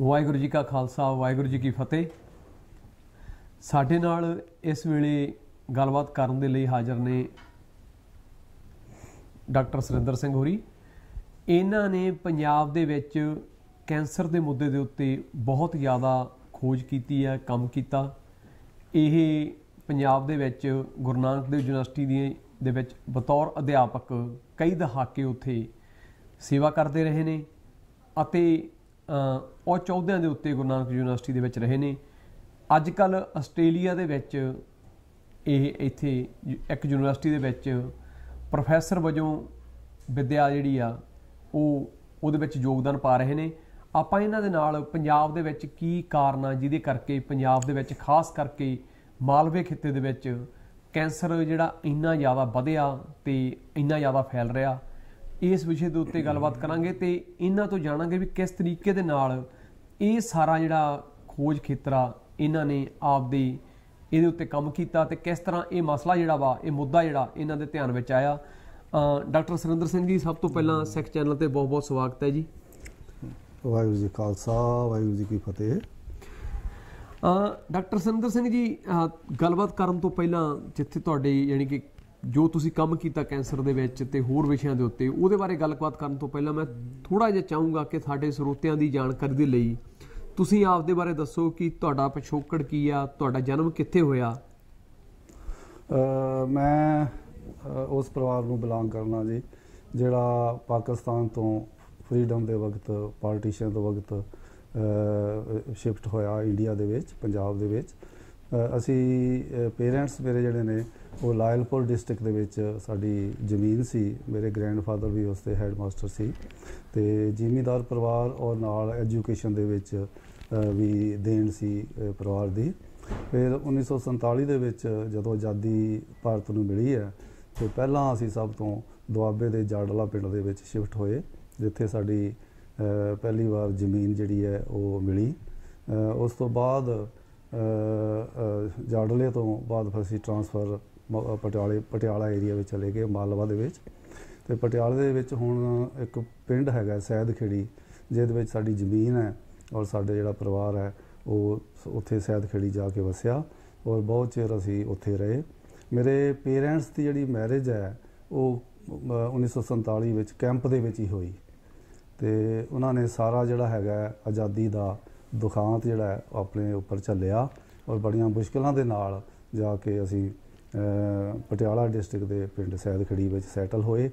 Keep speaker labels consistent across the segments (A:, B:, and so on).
A: ਵਾਹਿਗੁਰੂ ਜੀ ਕਾ ਖਾਲਸਾ ਵਾਹਿਗੁਰੂ ਜੀ ਕੀ ਫਤਿਹ ਸਾਡੇ ਨਾਲ ਇਸ ਵੇਲੇ ਗੱਲਬਾਤ ਕਰਨ ਦੇ ਲਈ ਹਾਜ਼ਰ ਨੇ ਡਾਕਟਰ ਸਰਿੰਦਰ ਸਿੰਘ ਹੋਰੀ ਇਹਨਾਂ ਨੇ ਪੰਜਾਬ ਦੇ ਵਿੱਚ ਕੈਂਸਰ ਦੇ ਮੁੱਦੇ ਦੇ ਉੱਤੇ ਬਹੁਤ ਜ਼ਿਆਦਾ ਖੋਜ ਕੀਤੀ ਹੈ ਕੰਮ ਕੀਤਾ ਇਹ ਪੰਜਾਬ ਦੇ ਵਿੱਚ ਗੁਰੂ ਨਾਨਕ ਦੇਵ ਯੂਨੀਵਰਸਿਟੀ ਦੀ ਦੇ ਵਿੱਚ ਬਤੌਰ ਅਧਿਆਪਕ ਕਈ ਦਹਾਕੇ ਉੱਥੇ ਸੇਵਾ ਕਰਦੇ ਰਹੇ ਨੇ ਅਤੇ ਉਹ ਚੌਧਿਆਂ ਦੇ ਉੱਤੇ ਗੁਰੂ ਨਾਨਕ ਯੂਨੀਵਰਸਿਟੀ ਦੇ ਵਿੱਚ ਰਹੇ ਨੇ ਅੱਜ ਕੱਲ ਆਸਟ੍ਰੇਲੀਆ ਦੇ ਵਿੱਚ ਇਹ ਇੱਥੇ ਇੱਕ ਯੂਨੀਵਰਸਿਟੀ ਦੇ ਵਿੱਚ ਪ੍ਰੋਫੈਸਰ ਵਜੋਂ ਵਿਦਿਆ ਜਿਹੜੀ ਆ ਉਹ ਉਹਦੇ ਵਿੱਚ ਯੋਗਦਾਨ ਪਾ ਰਹੇ ਨੇ ਆਪਾਂ ਇਹਨਾਂ ਦੇ ਨਾਲ ਪੰਜਾਬ ਦੇ ਵਿੱਚ ਕੀ ਕਾਰਨ ਆ ਜਿਹਦੇ ਕਰਕੇ ਪੰਜਾਬ ਦੇ ਵਿੱਚ ਖਾਸ ਕਰਕੇ ਮਾਲਵੇ ਖਿੱਤੇ ਦੇ ਵਿੱਚ ਕੈਂਸਰ ਜਿਹੜਾ ਇੰਨਾ ਜ਼ਿਆਦਾ ਵਧਿਆ ਤੇ ਇੰਨਾ ਜ਼ਿਆਦਾ ਫੈਲ ਰਿਹਾ ਇਸ ਵਿਸ਼ੇ ਦੇ ਉੱਤੇ ਗੱਲਬਾਤ ਕਰਾਂਗੇ ਤੇ ਇਹਨਾਂ ਤੋਂ ਜਾਣਾਂਗੇ ਵੀ ਕਿਸ ਤਰੀਕੇ ਦੇ ਨਾਲ ਇਹ ਸਾਰਾ ਜਿਹੜਾ ਖੋਜ ਖੇਤਰਾ ਇਹਨਾਂ ਨੇ ਆਪਦੀ ਇਹਦੇ ਉੱਤੇ ਕੰਮ ਕੀਤਾ ਤੇ ਕਿਸ ਤਰ੍ਹਾਂ ਇਹ ਮਸਲਾ ਜਿਹੜਾ ਵਾ ਇਹ ਮੁੱਦਾ ਜਿਹੜਾ ਇਹਨਾਂ ਦੇ ਧਿਆਨ ਵਿੱਚ ਆਇਆ ਡਾਕਟਰ ਸਰਿੰਦਰ ਸਿੰਘ ਜੀ ਸਭ ਤੋਂ ਪਹਿਲਾਂ ਸਿੱਖ ਚੈਨਲ ਤੇ ਬਹੁਤ-ਬਹੁਤ ਸਵਾਗਤ ਹੈ ਜੀ
B: ਵਾਹਿਗੁਰੂ ਜੀ ਖਾਲਸਾ ਵਾਹਿਗੁਰੂ ਜੀ ਕੀ ਫਤਿਹ
A: ਅ ਡਾਕਟਰ ਸਿੰਦਰ ਸਿੰਘ ਜੀ ਗੱਲਬਾਤ ਕਰਨ ਤੋਂ ਪਹਿਲਾਂ ਜਿੱਥੇ ਤੁਹਾਡੇ ਯਾਨੀ ਕਿ ਜੋ ਤੁਸੀਂ ਕੰਮ ਕੀਤਾ ਕੈਂਸਰ ਦੇ ਵਿੱਚ ਤੇ ਹੋਰ ਵਿਸ਼ਿਆਂ ਦੇ ਉੱਤੇ ਉਹਦੇ ਬਾਰੇ ਗੱਲਬਾਤ ਕਰਨ ਤੋਂ ਪਹਿਲਾਂ ਮੈਂ ਥੋੜਾ ਜਿਹਾ ਚਾਹੂੰਗਾ ਕਿ ਸਾਡੇ ਸਰੋਤਿਆਂ ਦੀ ਜਾਣਕਾਰੀ ਦੇ ਲਈ ਤੁਸੀਂ ਆਪ ਦੇ ਬਾਰੇ ਦੱਸੋ ਕਿ ਤੁਹਾਡਾ ਪਿਛੋਕੜ ਕੀ ਆ ਤੁਹਾਡਾ ਜਨਮ ਕਿੱਥੇ ਹੋਇਆ
B: ਮੈਂ ਉਸ ਪਰਿਵਾਰ ਨੂੰ ਬਿਲੋਂਗ ਕਰਨਾ ਜੀ ਜਿਹੜਾ ਪਾਕਿਸਤਾਨ ਤੋਂ ਫਰੀडम ਦੇ ਵਕਤ ਪਾਰਟੀਸ਼ਨ ਦੇ ਵਕਤ ਸ਼ਿਫਟ ਹੋਇਆ ਇੰਡੀਆ ਦੇ ਵਿੱਚ ਪੰਜਾਬ ਦੇ ਵਿੱਚ ਅਸੀਂ ਪੇਰੈਂਟਸ ਮੇਰੇ ਜਿਹੜੇ ਨੇ ਉਹ ਲਾਇਲਪੁਰ ਡਿਸਟ੍ਰਿਕਟ ਦੇ ਵਿੱਚ ਸਾਡੀ ਜ਼ਮੀਨ ਸੀ ਮੇਰੇ ਗ੍ਰੈਂਡਫਾਦਰ ਵੀ ਉਸ ਦੇ ਹੈਡਮਾਸਟਰ ਸੀ ਤੇ ਜ਼ਿਮੀਦਾਰ ਪਰਿਵਾਰ ਔਰ ਨਾਲ ਐਜੂਕੇਸ਼ਨ ਦੇ ਵਿੱਚ ਵੀ ਦੇਣ ਸੀ ਪਰਿਵਾਰ ਦੀ ਫਿਰ 1947 ਦੇ ਵਿੱਚ ਜਦੋਂ ਆਜ਼ਾਦੀ ਭਾਰਤ ਨੂੰ ਮਿਲੀ ਹੈ ਤੇ ਪਹਿਲਾਂ ਅਸੀਂ ਸਭ ਤੋਂ ਦੁਆਬੇ ਦੇ ਜਾੜਲਾ ਪਿੰਡ ਦੇ ਵਿੱਚ ਸ਼ਿਫਟ ਹੋਏ ਜਿੱਥੇ ਸਾਡੀ ਪਹਿਲੀ ਵਾਰ ਜ਼ਮੀਨ ਜਿਹੜੀ ਹੈ ਉਹ ਮਿਲੀ ਉਸ ਤੋਂ ਬਾਅਦ ਜਾੜਲੇ ਤੋਂ ਬਾਅਦ ਫਿਰ ਅਸੀਂ ਟ੍ਰਾਂਸਫਰ ਪਟਿਆਲੇ ਪਟਿਆਲਾ ਏਰੀਆ ਵਿੱਚ ਚਲੇ ਗਏ ਮਾਲਵਾ ਦੇ ਵਿੱਚ ਤੇ ਪਟਿਆਲੇ ਦੇ ਵਿੱਚ ਹੁਣ ਇੱਕ ਪਿੰਡ ਹੈਗਾ ਸੈਦ ਖੇੜੀ ਜਿਹਦੇ ਵਿੱਚ ਸਾਡੀ ਜ਼ਮੀਨ ਹੈ ਔਰ ਸਾਡੇ ਜਿਹੜਾ ਪਰਿਵਾਰ ਹੈ ਉਹ ਉੱਥੇ ਸੈਦ ਖੇੜੀ ਜਾ ਕੇ ਵਸਿਆ ਔਰ ਬਹੁਤ ਚਿਰ ਅਸੀਂ ਉੱਥੇ ਰਹੇ ਮੇਰੇ ਪੇਰੈਂਟਸ ਦੀ ਜਿਹੜੀ ਮੈਰਿਜ ਹੈ ਉਹ 1947 ਵਿੱਚ ਕੈਂਪ ਦੇ ਵਿੱਚ ਹੀ ਹੋਈ ਤੇ ਉਹਨਾਂ ਨੇ ਸਾਰਾ ਜਿਹੜਾ ਹੈਗਾ ਆਜ਼ਾਦੀ ਦਾ ਦੁਖਾਂਤ ਜਿਹੜਾ ਆਪਣੇ ਉੱਪਰ ਚੱਲਿਆ ਔਰ ਬੜੀਆਂ ਮੁਸ਼ਕਲਾਂ ਦੇ ਨਾਲ ਜਾ ਕੇ ਅਸੀਂ ਪਟਿਆਲਾ ਡਿਸਟ੍ਰਿਕਟ ਦੇ ਪਿੰਡ ਸੈਦਖੜੀ ਵਿੱਚ ਸੈਟਲ ਹੋਏ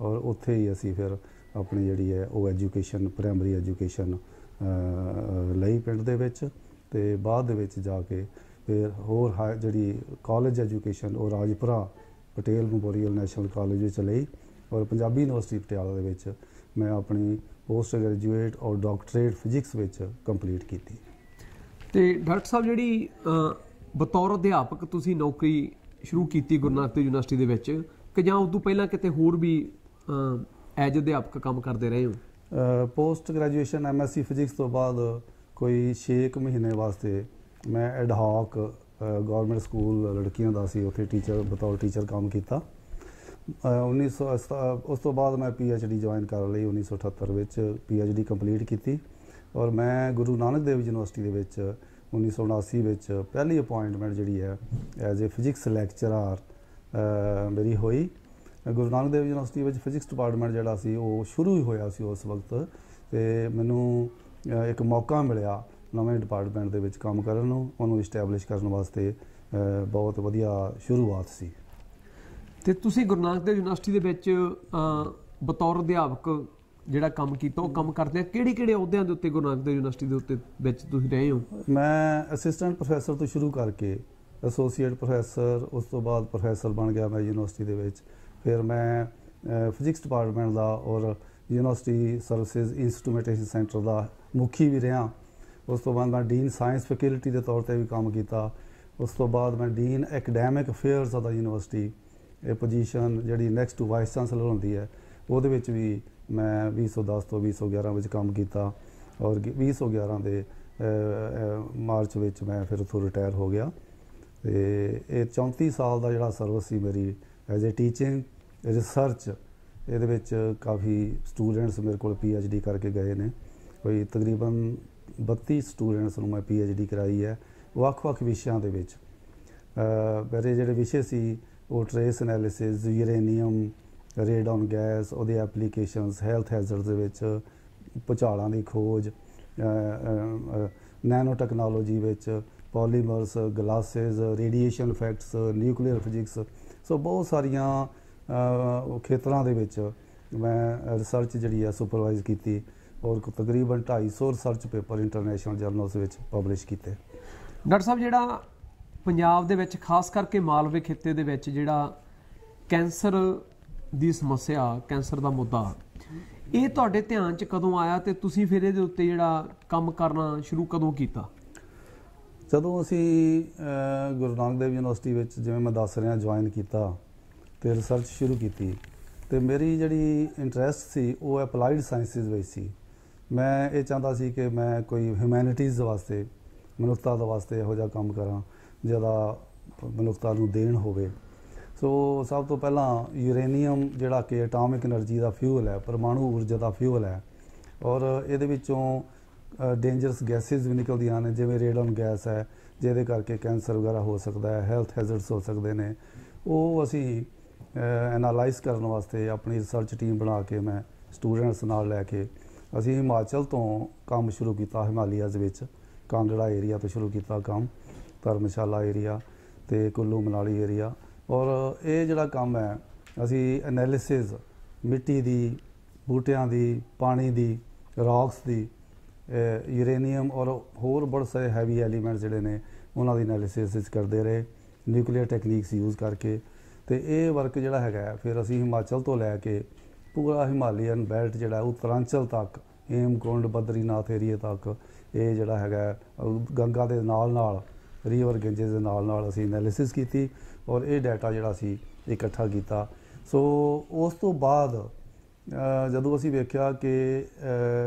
B: ਔਰ ਉੱਥੇ ਹੀ ਅਸੀਂ ਫਿਰ ਆਪਣੀ ਜਿਹੜੀ ਹੈ ਉਹ ਐਜੂਕੇਸ਼ਨ ਪ੍ਰਾਇਮਰੀ ਐਜੂਕੇਸ਼ਨ ਲਈ ਪਿੰਡ ਦੇ ਵਿੱਚ ਤੇ ਬਾਅਦ ਦੇ ਵਿੱਚ ਜਾ ਕੇ ਫਿਰ ਹੋਰ ਜਿਹੜੀ ਕਾਲਜ ਐਜੂਕੇਸ਼ਨ ਉਹ Rajpura Patel memorial national college ਵਿੱਚ ਲਈ ਔਰ ਪੰਜਾਬੀ ਯੂਨੀਵਰਸਿਟੀ ਪਟਿਆਲਾ ਦੇ ਵਿੱਚ ਮੈਂ ਆਪਣੀ ਪੋਸਟ ਗ੍ਰੈਜੂਏਟ ਔਰ ਡਾਕਟਰੇਟ ਫਿਜ਼ਿਕਸ ਵਿੱਚ ਕੰਪਲੀਟ ਕੀਤੀ
A: ਤੇ ਡਾਕਟਰ ਸਾਹਿਬ ਜਿਹੜੀ ਬਤੌਰ ਅਧਿਆਪਕ ਤੁਸੀਂ ਨੌਕਰੀ ਸ਼ੁਰੂ ਕੀਤੀ ਗੁਰੂ ਨਾਨਕ ਦੇਵ ਯੂਨੀਵਰਸਿਟੀ ਦੇ ਵਿੱਚ ਕਿ ਜਾਂ ਉਸ ਤੋਂ ਪਹਿਲਾਂ ਕਿਤੇ ਹੋਰ ਵੀ ਐਜ ਅਧਿਆਪਕ ਕੰਮ ਕਰਦੇ ਰਹੇ
B: ਹੋ ਪੋਸਟ ਗ੍ਰੈਜੂਏਸ਼ਨ ਐਮਐਸਸੀ ਫਿਜ਼ਿਕਸ ਤੋਂ ਬਾਅਦ ਕੋਈ 6 ਮਹੀਨੇ ਵਾਸਤੇ ਮੈਂ ਐਡਹਾਕ ਗਵਰਨਮੈਂਟ ਸਕੂਲ ਲੜਕੀਆਂ ਦਾ ਸੀ ਉੱਥੇ ਟੀਚਰ ਬਤੌਰ ਟੀਚਰ ਕੰਮ ਕੀਤਾ 1900 ਉਸ ਤੋਂ ਬਾਅਦ ਮੈਂ ਪੀਐਚਡੀ ਜੁਆਇਨ ਕਰ ਲਈ 1978 ਵਿੱਚ ਪੀਐਚਡੀ ਕੰਪਲੀਟ ਕੀਤੀ ਔਰ ਮੈਂ ਗੁਰੂ ਨਾਨਕ ਦੇਵ ਯੂਨੀਵਰਸਿਟੀ ਦੇ ਵਿੱਚ 1979 ਵਿੱਚ ਪਹਿਲੀ ਅਪਾਇੰਟਮੈਂਟ ਜਿਹੜੀ ਹੈ ਐਜ਼ ਅ ਫਿਜ਼ਿਕਸ ਲੈਕਚਰਰ ਮੇਰੀ ਹੋਈ ਗੁਰੂ ਨਾਨਕ ਦੇਵ ਯੂਨੀਵਰਸਿਟੀ ਵਿੱਚ ਫਿਜ਼ਿਕਸ ਡਿਪਾਰਟਮੈਂਟ ਜਿਹੜਾ ਸੀ ਉਹ ਸ਼ੁਰੂ ਹੀ ਹੋਇਆ ਸੀ ਉਸ ਵਕਤ ਤੇ ਮੈਨੂੰ ਇੱਕ ਮੌਕਾ ਮਿਲਿਆ ਨਵੇਂ ਡਿਪਾਰਟਮੈਂਟ ਦੇ ਵਿੱਚ ਕੰਮ ਕਰਨ ਨੂੰ ਉਹਨੂੰ ਇਸਟੈਬਲਿਸ਼ ਕਰਨ ਵਾਸਤੇ ਬਹੁਤ ਵਧੀਆ ਸ਼ੁਰੂਆਤ ਸੀ
A: ਤੇ ਤੁਸੀਂ ਗੁਰੂ ਨਾਨਕ ਦੇਵ ਯੂਨੀਵਰਸਿਟੀ ਦੇ ਵਿੱਚ ਬਤੌਰ ਅਧਿਆਪਕ ਜਿਹੜਾ ਕੰਮ ਕੀਤਾ ਉਹ ਕੰਮ ਕਰਦੇ ਆ ਕਿਹੜੇ ਕਿਹੜੇ ਅਹੁਦਿਆਂ ਦੇ ਉੱਤੇ ਗੁਰੂ ਨਾਨਕ ਦੇਵ ਯੂਨੀਵਰਸਿਟੀ ਦੇ ਉੱਤੇ ਵਿੱਚ ਤੁਸੀਂ ਰਹੇ ਹੋ
B: ਮੈਂ ਅਸਿਸਟੈਂਟ ਪ੍ਰੋਫੈਸਰ ਤੋਂ ਸ਼ੁਰੂ ਕਰਕੇ ਐਸੋਸੀਏਟ ਪ੍ਰੋਫੈਸਰ ਉਸ ਤੋਂ ਬਾਅਦ ਪ੍ਰੋਫੈਸਰ ਬਣ ਗਿਆ ਮੈਂ ਯੂਨੀਵਰਸਿਟੀ ਦੇ ਵਿੱਚ ਫਿਰ ਮੈਂ ਫਿਜ਼ਿਕਸ ਡਿਪਾਰਟਮੈਂਟ ਦਾ ਔਰ ਯੂਨੀਵਰਸਿਟੀ ਸਰਵਿਸਿਜ਼ ਇਨਸਟਰੂਮੈਂਟੇਸ਼ਨ ਸੈਂਟਰ ਦਾ ਮੁਖੀ ਵੀ ਰਿਹਾ ਉਸ ਤੋਂ ਬਾਅਦ ਮੈਂ ਡੀਨ ਸਾਇੰਸ ਫੈਕਲਟੀ ਦੇ ਤੌਰ ਤੇ ਵੀ ਕੰਮ ਕੀਤਾ ਉਸ ਤੋਂ ਬਾਅਦ ਮੈਂ ਡੀਨ ਐਕਡੈਮਿਕ ਅਫੇਅਰਸ ਦਾ ਯੂਨੀਵਰਸਿਟੀ ਇਹ ਪੋਜੀਸ਼ਨ ਜਿਹੜੀ ਨੈਕਸਟ ਟੂ ਵਾਈਸ ਚਾਂਸਲਰ ਹੁੰਦੀ ਹੈ ਉਹਦੇ ਵਿੱਚ ਵੀ ਮੈਂ 2010 ਤੋਂ 2011 ਵਿੱਚ ਕੰਮ ਕੀਤਾ ਔਰ 2011 ਦੇ ਮਾਰਚ ਵਿੱਚ ਮੈਂ ਫਿਰ ਉਥੋਂ ਰਿਟਾਇਰ ਹੋ ਗਿਆ ਤੇ ਇਹ 34 ਸਾਲ ਦਾ ਜਿਹੜਾ ਸਰਵਿਸ ਸੀ ਮੇਰੀ ਐਜ਼ ਅ ਟੀਚਿੰਗ ਰਿਸਰਚ ਇਹਦੇ ਵਿੱਚ ਕਾਫੀ ਸਟੂਡੈਂਟਸ ਮੇਰੇ ਕੋਲ ਪੀ ਐਚ ਡੀ ਕਰਕੇ ਗਏ ਨੇ ਕੋਈ ਤਕਰੀਬਨ 32 ਸਟੂਡੈਂਟਸ ਨੂੰ ਮੈਂ ਪੀ ਐਚ ਡੀ ਕਰਾਈ ਹੈ ਵੱਖ-ਵੱਖ ਵਿਸ਼ਿਆਂ ਦੇ ਵਿੱਚ ਅ ਮੇਰੇ ਜਿਹੜੇ ਵਿਸ਼ੇ ਸੀ ਉਹ ਟ੍ਰੇਸ ਐਨਾਲਿਸਿਸ ਯੂਰੇਨੀਅਮ ਰੇਡ ਗੈਸ ਉਹਦੇ ਐਪਲੀਕੇਸ਼ਨਸ ਹੈਲਥ ਹੈਜ਼ਰਡਸ ਦੇ ਵਿੱਚ ਪੁਚਾਲਾਂ ਦੀ ਖੋਜ ਨੈਨੋ ਟੈਕਨੋਲੋਜੀ ਵਿੱਚ polymers glasses radiation effects nuclear physics so ਬਹੁਤ ਸਾਰੀਆਂ ਖੇਤਰਾਂ ਦੇ ਵਿੱਚ ਮੈਂ ਰਿਸਰਚ ਜਿਹੜੀ ਆ ਸੁਪਰਵਾਈਜ਼ ਕੀਤੀ ਔਰ ਤਕਰੀਬਨ 250 ਰਿਸਰਚ ਪੇਪਰ ਇੰਟਰਨੈਸ਼ਨਲ ਜਰਨਲਸ ਵਿੱਚ ਪਬਲਿਸ਼ ਕੀਤੇ
A: ਡਾਕਟਰ ਸਾਹਿਬ ਜਿਹੜਾ ਪੰਜਾਬ ਦੇ ਵਿੱਚ ਖਾਸ ਕਰਕੇ ਮਾਲਵੇ ਖੇਤੇ ਦੇ ਵਿੱਚ ਜਿਹੜਾ ਕੈਂਸਰ ਦੀ ਸਮੱਸਿਆ ਕੈਂਸਰ ਦਾ ਮੁੱਦਾ ਇਹ ਤੁਹਾਡੇ ਧਿਆਨ 'ਚ ਕਦੋਂ ਆਇਆ ਤੇ ਤੁਸੀਂ ਫਿਰ ਇਹਦੇ ਉੱਤੇ ਜਿਹੜਾ ਕੰਮ ਕਰਨਾ ਸ਼ੁਰੂ ਕਦੋਂ ਕੀਤਾ
B: ਜਦੋਂ ਅਸੀਂ ਗੁਰੂ ਨਾਨਕ ਦੇਵ ਯੂਨੀਵਰਸਿਟੀ ਵਿੱਚ ਜਿਵੇਂ ਮੈਂ ਦੱਸ ਰਿਹਾ ਜੁਆਇਨ ਕੀਤਾ ਤੇ ਰਿਸਰਚ ਸ਼ੁਰੂ ਕੀਤੀ ਤੇ ਮੇਰੀ ਜਿਹੜੀ ਇੰਟਰਸਟ ਸੀ ਉਹ ਅਪਲਾਈਡ ਸਾਇੰਸਿਸ ਵਿੱਚ ਸੀ ਮੈਂ ਇਹ ਚਾਹੁੰਦਾ ਸੀ ਕਿ ਮੈਂ ਕੋਈ ਹਿਊਮੈਨਿਟੀਜ਼ ਵਾਸਤੇ ਮਨੁੱਖਤਾ ਦੇ ਵਾਸਤੇ ਇਹੋ ਜਿਹਾ ਕੰਮ ਕਰਾਂ ਜਿਹਦਾ ਮਨੁੱਖਤਾ ਨੂੰ ਦੇਣ ਹੋਵੇ ਸੋ ਸਭ ਤੋਂ ਪਹਿਲਾਂ ਯੂਰੇਨੀਅਮ ਜਿਹੜਾ ਕਿ ਐਟੋਮਿਕ એનર્ਜੀ ਦਾ ਫਿਊਲ ਹੈ ਪਰਮਾਣੂ ਊਰਜਾ ਦਾ ਫਿਊਲ ਹੈ ਔਰ ਇਹਦੇ ਵਿੱਚੋਂ ਡੇਂਜਰਸ ਗੈਸਿਸ ਵੀ ਨਿਕਲਦੀਆਂ ਨੇ ਜਿਵੇਂ ਰੇਡਨ ਗੈਸ ਹੈ ਜਿਹਦੇ ਕਰਕੇ ਕੈਂਸਰ ਵਗੈਰਾ ਹੋ ਸਕਦਾ ਹੈ ਹੈਲਥ ਹੈਜ਼ਰਡਸ ਹੋ ਸਕਦੇ ਨੇ ਉਹ ਅਸੀਂ ਐਨਾਲਾਈਜ਼ ਕਰਨ ਵਾਸਤੇ ਆਪਣੀ ਰਿਸਰਚ ਟੀਮ ਬਣਾ ਕੇ ਮੈਂ ਸਟੂਡੈਂਟਸ ਨਾਲ ਲੈ ਕੇ ਅਸੀਂ ਹਿਮਾਚਲ ਤੋਂ ਕੰਮ ਸ਼ੁਰੂ ਕੀਤਾ ਹਿਮਾਲਿਆਜ਼ ਵਿੱਚ ਕਾਂਗੜਾ ਏਰੀਆ ਤੋਂ ਸ਼ੁਰੂ ਕੀਤਾ ਕੰਮ ਧਰਮਸ਼ਾਲਾ ਏਰੀਆ ਤੇ ਕੁੱਲੂ ਮਨਾਲੀ ਏਰੀਆ ਔਰ ਇਹ ਜਿਹੜਾ ਕੰਮ ਹੈ ਅਸੀਂ ਐਨਾਲਿਸਿਸ ਮਿੱਟੀ ਦੀ ਬੂਟਿਆਂ ਦੀ ਪਾਣੀ ਦੀ ਰੌਕਸ ਦੀ ਯੂਰੇਨੀਅਮ ਔਰ ਹੋਰ ਬੜੇ ਸਾਰੇ ਹੈਵੀ ਐਲੀਮੈਂਟਸ ਜਿਹੜੇ ਨੇ ਉਹਨਾਂ ਦੀ ਐਨਾਲਿਸਿਸ ਕਰਦੇ ਰਹੇ ਨਿਊਕਲੀਅਰ ਟੈਕਨੀਕਸ ਯੂਜ਼ ਕਰਕੇ ਤੇ ਇਹ ਵਰਕ ਜਿਹੜਾ ਹੈਗਾ ਫਿਰ ਅਸੀਂ ਹਿਮਾਚਲ ਤੋਂ ਲੈ ਕੇ ਪੂਰਾ ਹਿਮਾਲੀਅਨ ਬੈਲਟ ਜਿਹੜਾ ਉਤਰਾਂਚਲ ਤੱਕ ਹੇਮਕੁੰਡ ਬਦਰੀਨਾਥ ਏਰੀਆ ਤੱਕ ਇਹ ਜਿਹੜਾ ਹੈਗਾ ਗੰਗਾ ਦੇ ਨਾਲ ਨਾਲ ਰੀਵਰ ਗੰਜੇ ਦੇ ਨਾਲ ਨਾਲ ਅਸੀਂ ਐਨਾਲਿਸਿਸ ਕੀਤੀ ਔਰ ਇਹ ਡਾਟਾ ਜਿਹੜਾ ਸੀ ਇਕੱਠਾ ਕੀਤਾ ਸੋ ਉਸ ਤੋਂ ਬਾਅਦ ਜਦੋਂ ਅਸੀਂ ਵੇਖਿਆ ਕਿ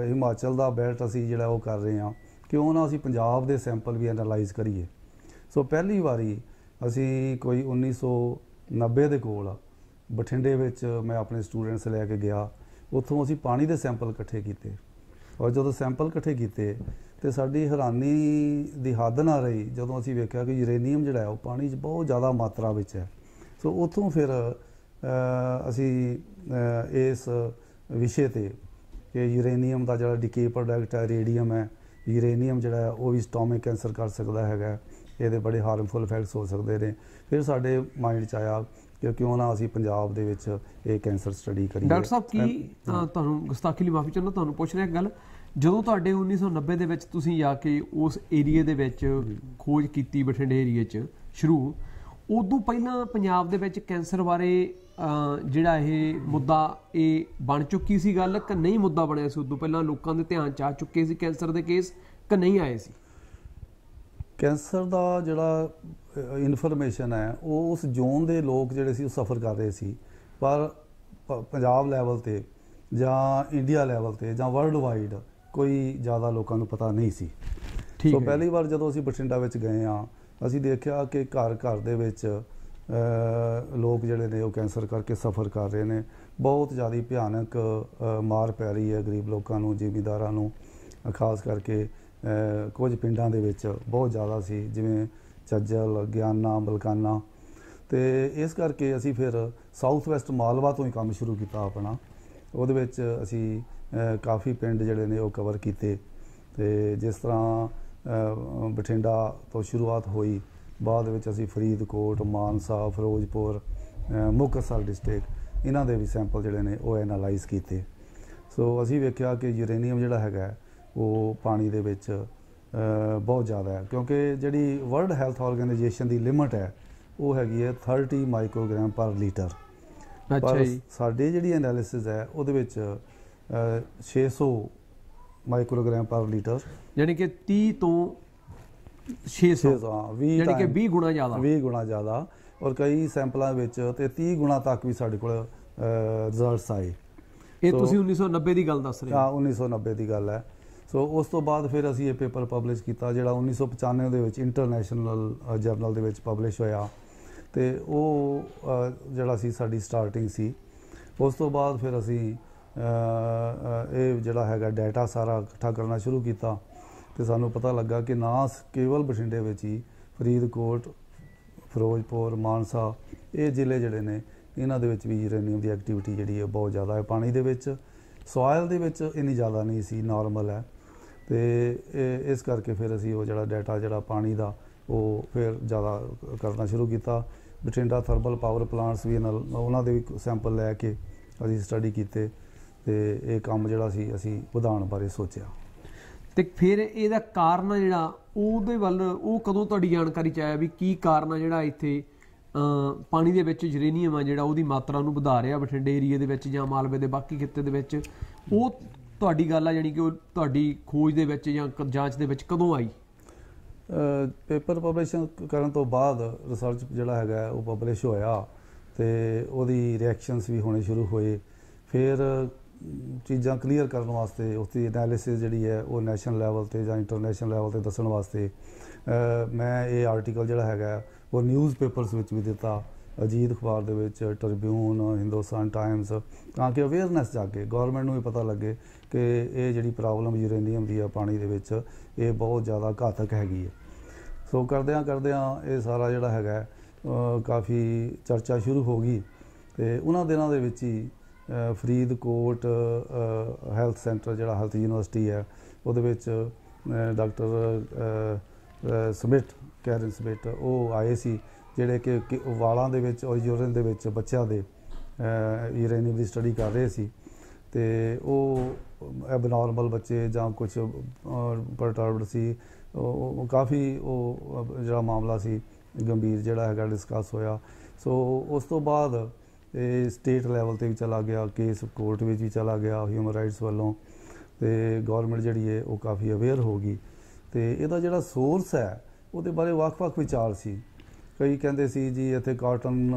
B: ਹਿਮਾਚਲ ਦਾ ਬੈਲਟ ਅਸੀਂ ਜਿਹੜਾ ਉਹ ਕਰ ਰਹੇ ਹਾਂ ਕਿਉਂ ਨਾ ਅਸੀਂ ਪੰਜਾਬ ਦੇ ਸੈਂਪਲ ਵੀ ਐਨਾਲਾਈਜ਼ ਕਰੀਏ ਸੋ ਪਹਿਲੀ ਵਾਰੀ ਅਸੀਂ ਕੋਈ 1990 ਦੇ ਕੋਲ ਬਠਿੰਡੇ ਵਿੱਚ ਮੈਂ ਆਪਣੇ ਸਟੂਡੈਂਟਸ ਲੈ ਕੇ ਗਿਆ ਉੱਥੋਂ ਅਸੀਂ ਪਾਣੀ ਦੇ ਸੈਂਪਲ ਇਕੱਠੇ ਕੀਤੇ ਔਰ ਜਦੋਂ ਸੈਂਪਲ ਇਕੱਠੇ ਕੀਤੇ ਤੇ ਸਾਡੀ ਹੈਰਾਨੀ ਦੀ ਹੱਦ ਨਾ ਰਹੀ ਜਦੋਂ ਅਸੀਂ ਵੇਖਿਆ ਕਿ ਯੂਰੇਨੀਅਮ ਜਿਹੜਾ ਹੈ ਉਹ ਪਾਣੀ 'ਚ ਬਹੁਤ ਜ਼ਿਆਦਾ ਮਾਤਰਾ ਵਿੱਚ ਹੈ ਸੋ ਉਥੋਂ ਫਿਰ ਅਸੀਂ ਇਸ ਵਿਸ਼ੇ ਤੇ ਕਿ ਯੂਰੇਨੀਅਮ ਦਾ ਜਿਹੜਾ ਡਿਕੇ ਪ੍ਰੋਡਕਟ ਹੈ ਰੇਡੀਅਮ ਹੈ ਯੂਰੇਨੀਅਮ ਜਿਹੜਾ ਹੈ ਉਹ ਵੀ ਸਟੋਮਿਕ ਕੈਂਸਰ ਕਰ ਸਕਦਾ ਹੈਗਾ ਇਹਦੇ ਬੜੇ ਹਾਰਮਫੁਲ ਇਫੈਕਟਸ ਹੋ ਸਕਦੇ ਨੇ ਫਿਰ ਸਾਡੇ ਮਾਈਂਡ 'ਚ ਆਇਆ ਕਿ ਕਿਉਂ ਨਾ ਅਸੀਂ ਪੰਜਾਬ ਦੇ ਵਿੱਚ ਇਹ ਕੈਂਸਰ ਸਟੱਡੀ ਕਰੀਏ ਡਾਕਟਰ ਸਾਹਿਬ ਕੀ
A: ਤੁਹਾਨੂੰ ਗੁਸਤਾਖੀ ਲਈ ਮਾਫੀ ਚਾਹੁੰਦਾ ਤੁਹਾਨੂੰ ਪੁੱਛ ਰਿਹਾ ਇੱਕ ਗੱਲ ਜਦੋਂ ਤੁਹਾਡੇ 1990 ਦੇ ਵਿੱਚ ਤੁਸੀਂ ਜਾ ਕੇ ਉਸ ਏਰੀਆ ਦੇ ਵਿੱਚ ਖੋਜ ਕੀਤੀ ਬਠਿੰਡੇ ਏਰੀਆ 'ਚ ਸ਼ੁਰੂ ਉਦੋਂ ਪਹਿਲਾਂ ਪੰਜਾਬ ਦੇ ਵਿੱਚ ਕੈਂਸਰ ਬਾਰੇ ਜਿਹੜਾ ਇਹ ਮੁੱਦਾ ਇਹ ਬਣ ਚੁੱਕੀ ਸੀ ਗੱਲ ਕਿ ਨਹੀਂ ਮੁੱਦਾ ਬਣਿਆ ਸੀ ਉਦੋਂ ਪਹਿਲਾਂ ਲੋਕਾਂ ਦੇ ਧਿਆਨ 'ਚ ਆ ਚੁੱਕੇ ਸੀ ਕੈਂਸਰ ਦੇ ਕੇਸ ਕਿ ਨਹੀਂ ਆਏ ਸੀ
B: ਕੈਂਸਰ ਦਾ ਜਿਹੜਾ ਇਨਫੋਰਮੇਸ਼ਨ ਹੈ ਉਹ ਉਸ ਜ਼ੋਨ ਦੇ ਲੋਕ ਜਿਹੜੇ ਸੀ ਉਹ ਸਫਰ ਕਰ ਰਹੇ ਸੀ ਪਰ ਪੰਜਾਬ ਲੈਵਲ ਤੇ ਜਾਂ ਇੰਡੀਆ ਲੈਵਲ ਤੇ ਜਾਂ ਵਰਲਡ ਵਾਈਡ ਕੋਈ ਜ਼ਿਆਦਾ ਲੋਕਾਂ ਨੂੰ ਪਤਾ ਨਹੀਂ ਸੀ ਠੀਕ ਸੋ ਪਹਿਲੀ ਵਾਰ ਜਦੋਂ ਅਸੀਂ ਬਠਿੰਡਾ ਵਿੱਚ ਗਏ ਆ ਅਸੀਂ ਦੇਖਿਆ ਕਿ ਘਰ ਘਰ ਦੇ ਵਿੱਚ ਲੋਕ ਜਿਹੜੇ ਨੇ ਉਹ ਕੈਂਸਰ ਕਰਕੇ ਸਫਰ ਕਰ ਰਹੇ ਨੇ ਬਹੁਤ ਜ਼ਿਆਦਾ ਭਿਆਨਕ ਮਾਰ ਪੈ ਰਹੀ ਹੈ ਗਰੀਬ ਲੋਕਾਂ ਨੂੰ ਜ਼ਿਮੀਦਾਰਾਂ ਨੂੰ ਖਾਸ ਕਰਕੇ ਕੁਝ ਪਿੰਡਾਂ ਦੇ ਵਿੱਚ ਬਹੁਤ ਜ਼ਿਆਦਾ ਸੀ ਜਿਵੇਂ ਚੱਜਲ ਗਿਆਨਾ ਮਲਕਾਨਾ ਤੇ ਇਸ ਕਰਕੇ ਅਸੀਂ ਫਿਰ ਸਾਊਥ ਵੈਸਟ ਮਾਲਵਾ ਤੋਂ ਹੀ ਕੰਮ ਸ਼ੁਰੂ ਕੀਤਾ ਆਪਣਾ ਉਹਦੇ ਵਿੱਚ ਅਸੀਂ ਕਾਫੀ ਪਿੰਡ ਜਿਹੜੇ ਨੇ ਉਹ ਕਵਰ ਕੀਤੇ ਤੇ ਜਿਸ ਤਰ੍ਹਾਂ ਬਠਿੰਡਾ ਤੋਂ ਸ਼ੁਰੂਆਤ ਹੋਈ ਬਾਅਦ ਵਿੱਚ ਅਸੀਂ ਫਰੀਦਕੋਟ ਮਾਨਸਾ ਫਿਰੋਜ਼ਪੁਰ ਮੁਕਸਰ ਡਿਸਟ੍ਰਿਕਟ ਇਹਨਾਂ ਦੇ ਵੀ ਸੈਂਪਲ ਜਿਹੜੇ ਨੇ ਉਹ ਐਨਾਲਾਈਜ਼ ਕੀਤੇ ਸੋ ਅਸੀਂ ਵੇਖਿਆ ਕਿ ਯੂਰੇਨੀਅਮ ਜਿਹੜਾ ਹੈਗਾ ਉਹ ਪਾਣੀ ਦੇ ਵਿੱਚ ਬਹੁਤ ਜ਼ਿਆਦਾ ਹੈ ਕਿਉਂਕਿ ਜਿਹੜੀ ਵਰਲਡ ਹੈਲਥ ਆਰਗੇਨਾਈਜੇਸ਼ਨ ਦੀ ਲਿਮਟ ਹੈ ਉਹ ਹੈਗੀ ਹੈ 30 ਮਾਈਕ੍ਰੋਗ੍ਰਾਮ ਪਰ ਲੀਟਰ ਅੱਛਾ ਜੀ ਸਾਡੇ ਜਿਹੜੀ ਐਨਾਲਿਸਿਸ ਹੈ ਉਹਦੇ ਵਿੱਚ 600 ਮਾਈਕਰੋਗ੍ਰਾਮ ਪਰ ਲੀਟਰ
A: ਯਾਨੀ ਕਿ 30 ਤੋਂ
B: 600 ਯਾਨੀ ਕਿ 20 ਗੁਣਾ ਜ਼ਿਆਦਾ 20 ਗੁਣਾ ਜ਼ਿਆਦਾ ਔਰ ਕਈ ਸੈਂਪਲਾਂ ਵਿੱਚ ਤੇ 30 ਗੁਣਾ ਤੱਕ ਵੀ ਸਾਡੇ ਕੋਲ ਰਿਜ਼ਲਟਸ ਆਏ
A: ਇਹ ਤੁਸੀਂ 1990 ਦੀ ਗੱਲ ਦੱਸ ਰਹੇ ਹੋ ਹਾਂ
B: 1990 ਦੀ ਗੱਲ ਹੈ ਸੋ ਉਸ ਤੋਂ ਬਾਅਦ ਫਿਰ ਅਸੀਂ ਇਹ ਪੇਪਰ ਪਬਲਿਸ਼ ਕੀਤਾ ਜਿਹੜਾ 1995 ਦੇ ਵਿੱਚ ਇੰਟਰਨੈਸ਼ਨਲ ਜਰਨਲ ਦੇ ਵਿੱਚ ਪਬਲਿਸ਼ ਹੋਇਆ ਤੇ ਉਹ ਜਿਹੜਾ ਸੀ ਸਾਡੀ ਸਟਾਰਟਿੰਗ ਸੀ ਉਸ ਤੋਂ ਬਾਅਦ ਫਿਰ ਅਸੀਂ ਇਹ ਜਿਹੜਾ ਹੈਗਾ ਡਾਟਾ ਸਾਰਾ ਇਕੱਠਾ ਕਰਨਾ ਸ਼ੁਰੂ ਕੀਤਾ ਤੇ ਸਾਨੂੰ ਪਤਾ ਲੱਗਾ ਕਿ ਨਾ ਕੇਵਲ ਬਠਿੰਡੇ ਵਿੱਚ ਹੀ ਫਰੀਦਕੋਟ ਫਿਰੋਜ਼ਪੁਰ ਮਾਨਸਾ ਇਹ ਜ਼ਿਲ੍ਹੇ ਜਿਹੜੇ ਨੇ ਇਹਨਾਂ ਦੇ ਵਿੱਚ ਵੀ ਯੂਰੇਨੀਅਮ ਦੀ ਐਕਟੀਵਿਟੀ ਜਿਹੜੀ ਹੈ ਬਹੁਤ ਜ਼ਿਆਦਾ ਹੈ ਪਾਣੀ ਦੇ ਵਿੱਚ ਸੋਇਲ ਦੇ ਵਿੱਚ ਇੰਨੀ ਜ਼ਿਆਦਾ ਨਹੀਂ ਸੀ ਨਾਰਮਲ ਹੈ ਤੇ ਇਸ ਕਰਕੇ ਫਿਰ ਅਸੀਂ ਉਹ ਜਿਹੜਾ ਡਾਟਾ ਜਿਹੜਾ ਪਾਣੀ ਦਾ ਉਹ ਫਿਰ ਜ਼ਿਆਦਾ ਕਰਨਾ ਸ਼ੁਰੂ ਕੀਤਾ ਬਠਿੰਡਾ ਥਰਮਲ ਪਾਵਰ ਪਲਾਂਟਸ ਵੀ ਨਾਲ ਉਹਨਾਂ ਦੇ ਵੀ ਸੈਂਪਲ ਲੈ ਕੇ ਅਸੀਂ ਸਟੱਡੀ ਕੀਤੇ ਤੇ ਇਹ ਕੰਮ ਜਿਹੜਾ ਸੀ ਅਸੀਂ ਵਧਾਉਣ ਬਾਰੇ ਸੋਚਿਆ
A: ਤੇ ਫਿਰ ਇਹਦਾ ਕਾਰਨ ਜਿਹੜਾ ਉਹਦੇ ਵੱਲ ਉਹ ਕਦੋਂ ਤੁਹਾਡੀ ਜਾਣਕਾਰੀ ਚ ਆਇਆ ਵੀ ਕੀ ਕਾਰਨ ਆ ਜਿਹੜਾ ਇੱਥੇ ਪਾਣੀ ਦੇ ਵਿੱਚ ਯੂਰੇਨੀਅਮ ਆ ਜਿਹੜਾ ਉਹਦੀ ਮਾਤਰਾ ਨੂੰ ਵਧਾ ਰਿਹਾ ਬਠਿੰਡੇ ਏਰੀਆ ਦੇ ਵਿੱਚ ਜਾਂ ਮਾਲਵੇ ਦੇ ਬਾਕੀ ਖਿੱਤੇ ਦੇ ਵਿੱਚ ਉਹ ਤੁਹਾਡੀ ਗੱਲ ਆ ਜਾਨੀ ਕਿ ਉਹ ਤੁਹਾਡੀ ਖੋਜ ਦੇ ਵਿੱਚ ਜਾਂ ਜਾਂਚ ਦੇ ਵਿੱਚ ਕਦੋਂ ਆਈ
B: ਪੇਪਰ ਪਬਲਿਸ਼ ਕਰਨ ਤੋਂ ਬਾਅਦ ਰਿਸਰਚ ਜਿਹੜਾ ਹੈਗਾ ਉਹ ਪਬਲਿਸ਼ ਹੋਇਆ ਤੇ ਉਹਦੀ ਰਿਐਕਸ਼ਨਸ ਵੀ ਹੋਣੇ ਸ਼ੁਰੂ ਹੋਏ ਫਿਰ ਚੀਜ਼ਾਂ ਕਲੀਅਰ ਕਰਨ ਵਾਸਤੇ ਉਸ ਦੀ ਐਨਾਲਿਸਿਸ ਜਿਹੜੀ ਹੈ ਉਹ ਨੈਸ਼ਨਲ ਲੈਵਲ ਤੇ ਜਾਂ ਇੰਟਰਨੈਸ਼ਨਲ ਲੈਵਲ ਤੇ ਦੱਸਣ ਵਾਸਤੇ ਮੈਂ ਇਹ ਆਰਟੀਕਲ ਜਿਹੜਾ ਹੈਗਾ ਉਹ ਨਿਊਜ਼ਪੇਪਰਸ ਵਿੱਚ ਵੀ ਦਿੱਤਾ ਅਜੀਤ ਅਖਬਾਰ ਦੇ ਵਿੱਚ ਟ੍ਰਿਬਿਊਨ ਹਿੰਦੁਸਤਾਨ ਟਾਈਮਸ ਤਾਂ ਕਿ ਅਵੇਅਰਨੈਸ ਜਾਗੇ ਗਵਰਨਮੈਂਟ ਨੂੰ ਵੀ ਪਤਾ ਲੱਗੇ ਕਿ ਇਹ ਜਿਹੜੀ ਪ੍ਰੋਬਲਮ ਯੂਰੇਨੀਅਮ ਦੀ ਆ ਪਾਣੀ ਦੇ ਵਿੱਚ ਇਹ ਬਹੁਤ ਜ਼ਿਆਦਾ ਘਾਤਕ ਹੈਗੀ ਹੈ ਸੋ ਕਰਦਿਆਂ ਕਰਦਿਆਂ ਇਹ ਸਾਰਾ ਜਿਹੜਾ ਹੈਗਾ ਕਾਫੀ ਚਰਚਾ ਸ਼ੁਰੂ ਹੋ ਗਈ ਤੇ ਉਹਨਾਂ ਦਿਨਾਂ ਦੇ ਵਿੱਚ ਹੀ ਫਰੀਦਕੋਟ ਹੈਲਥ ਸੈਂਟਰ ਜਿਹੜਾ ਹੈਲਥ ਯੂਨੀਵਰਸਿਟੀ ਹੈ ਉਹਦੇ ਵਿੱਚ ਡਾਕਟਰ ਸਮਿਟ ਕੈਰਨ ਸਮਿਟ ਉਹ ਆਏ ਸੀ ਜਿਹੜੇ ਕਿ ਵਾਲਾਂ ਦੇ ਵਿੱਚ ਔਰ ਦੇ ਵਿੱਚ ਬੱਚਿਆਂ ਦੇ ਯੂਰੇਨੀਅਮ ਦੀ ਸਟੱਡੀ ਕਰ ਰਹੇ ਸੀ ਤੇ ਉਹ ਐਬਨੋਰਮਲ ਬੱਚੇ ਜਾਂ ਕੁਝ ਪਰਟਰਬਡ ਸੀ ਉਹ ਕਾਫੀ ਉਹ ਜਿਹੜਾ ਮਾਮਲਾ ਸੀ ਗੰਭੀਰ ਜਿਹੜਾ ਹੈਗਾ ਡਿਸਕਸ ਹੋਇਆ ਸੋ ਉਸ ਤੋਂ ਬਾਅਦ ਤੇ ਸਟੇਟ ਲੈਵਲ ਤੇ ਵੀ ਚਲਾ ਗਿਆ ਕੇਸ ਕੋਰਟ ਵਿੱਚ ਵੀ ਚਲਾ ਗਿਆ ਹਿਊਮਨ ਰਾਈਟਸ ਵੱਲੋਂ ਤੇ ਗਵਰਨਮੈਂਟ ਜਿਹੜੀ ਹੈ ਉਹ ਕਾਫੀ ਅਵੇਅਰ ਹੋ ਗਈ ਤੇ ਇਹਦਾ ਜਿਹੜਾ ਸੋਰਸ ਹੈ ਉਹਦੇ ਬਾਰੇ ਵੱਖ-ਵੱਖ ਵਿਚਾਰ ਸੀ ਕਈ ਕਹਿੰਦੇ ਸੀ ਜੀ ਇੱਥੇ ਕਾਟਨ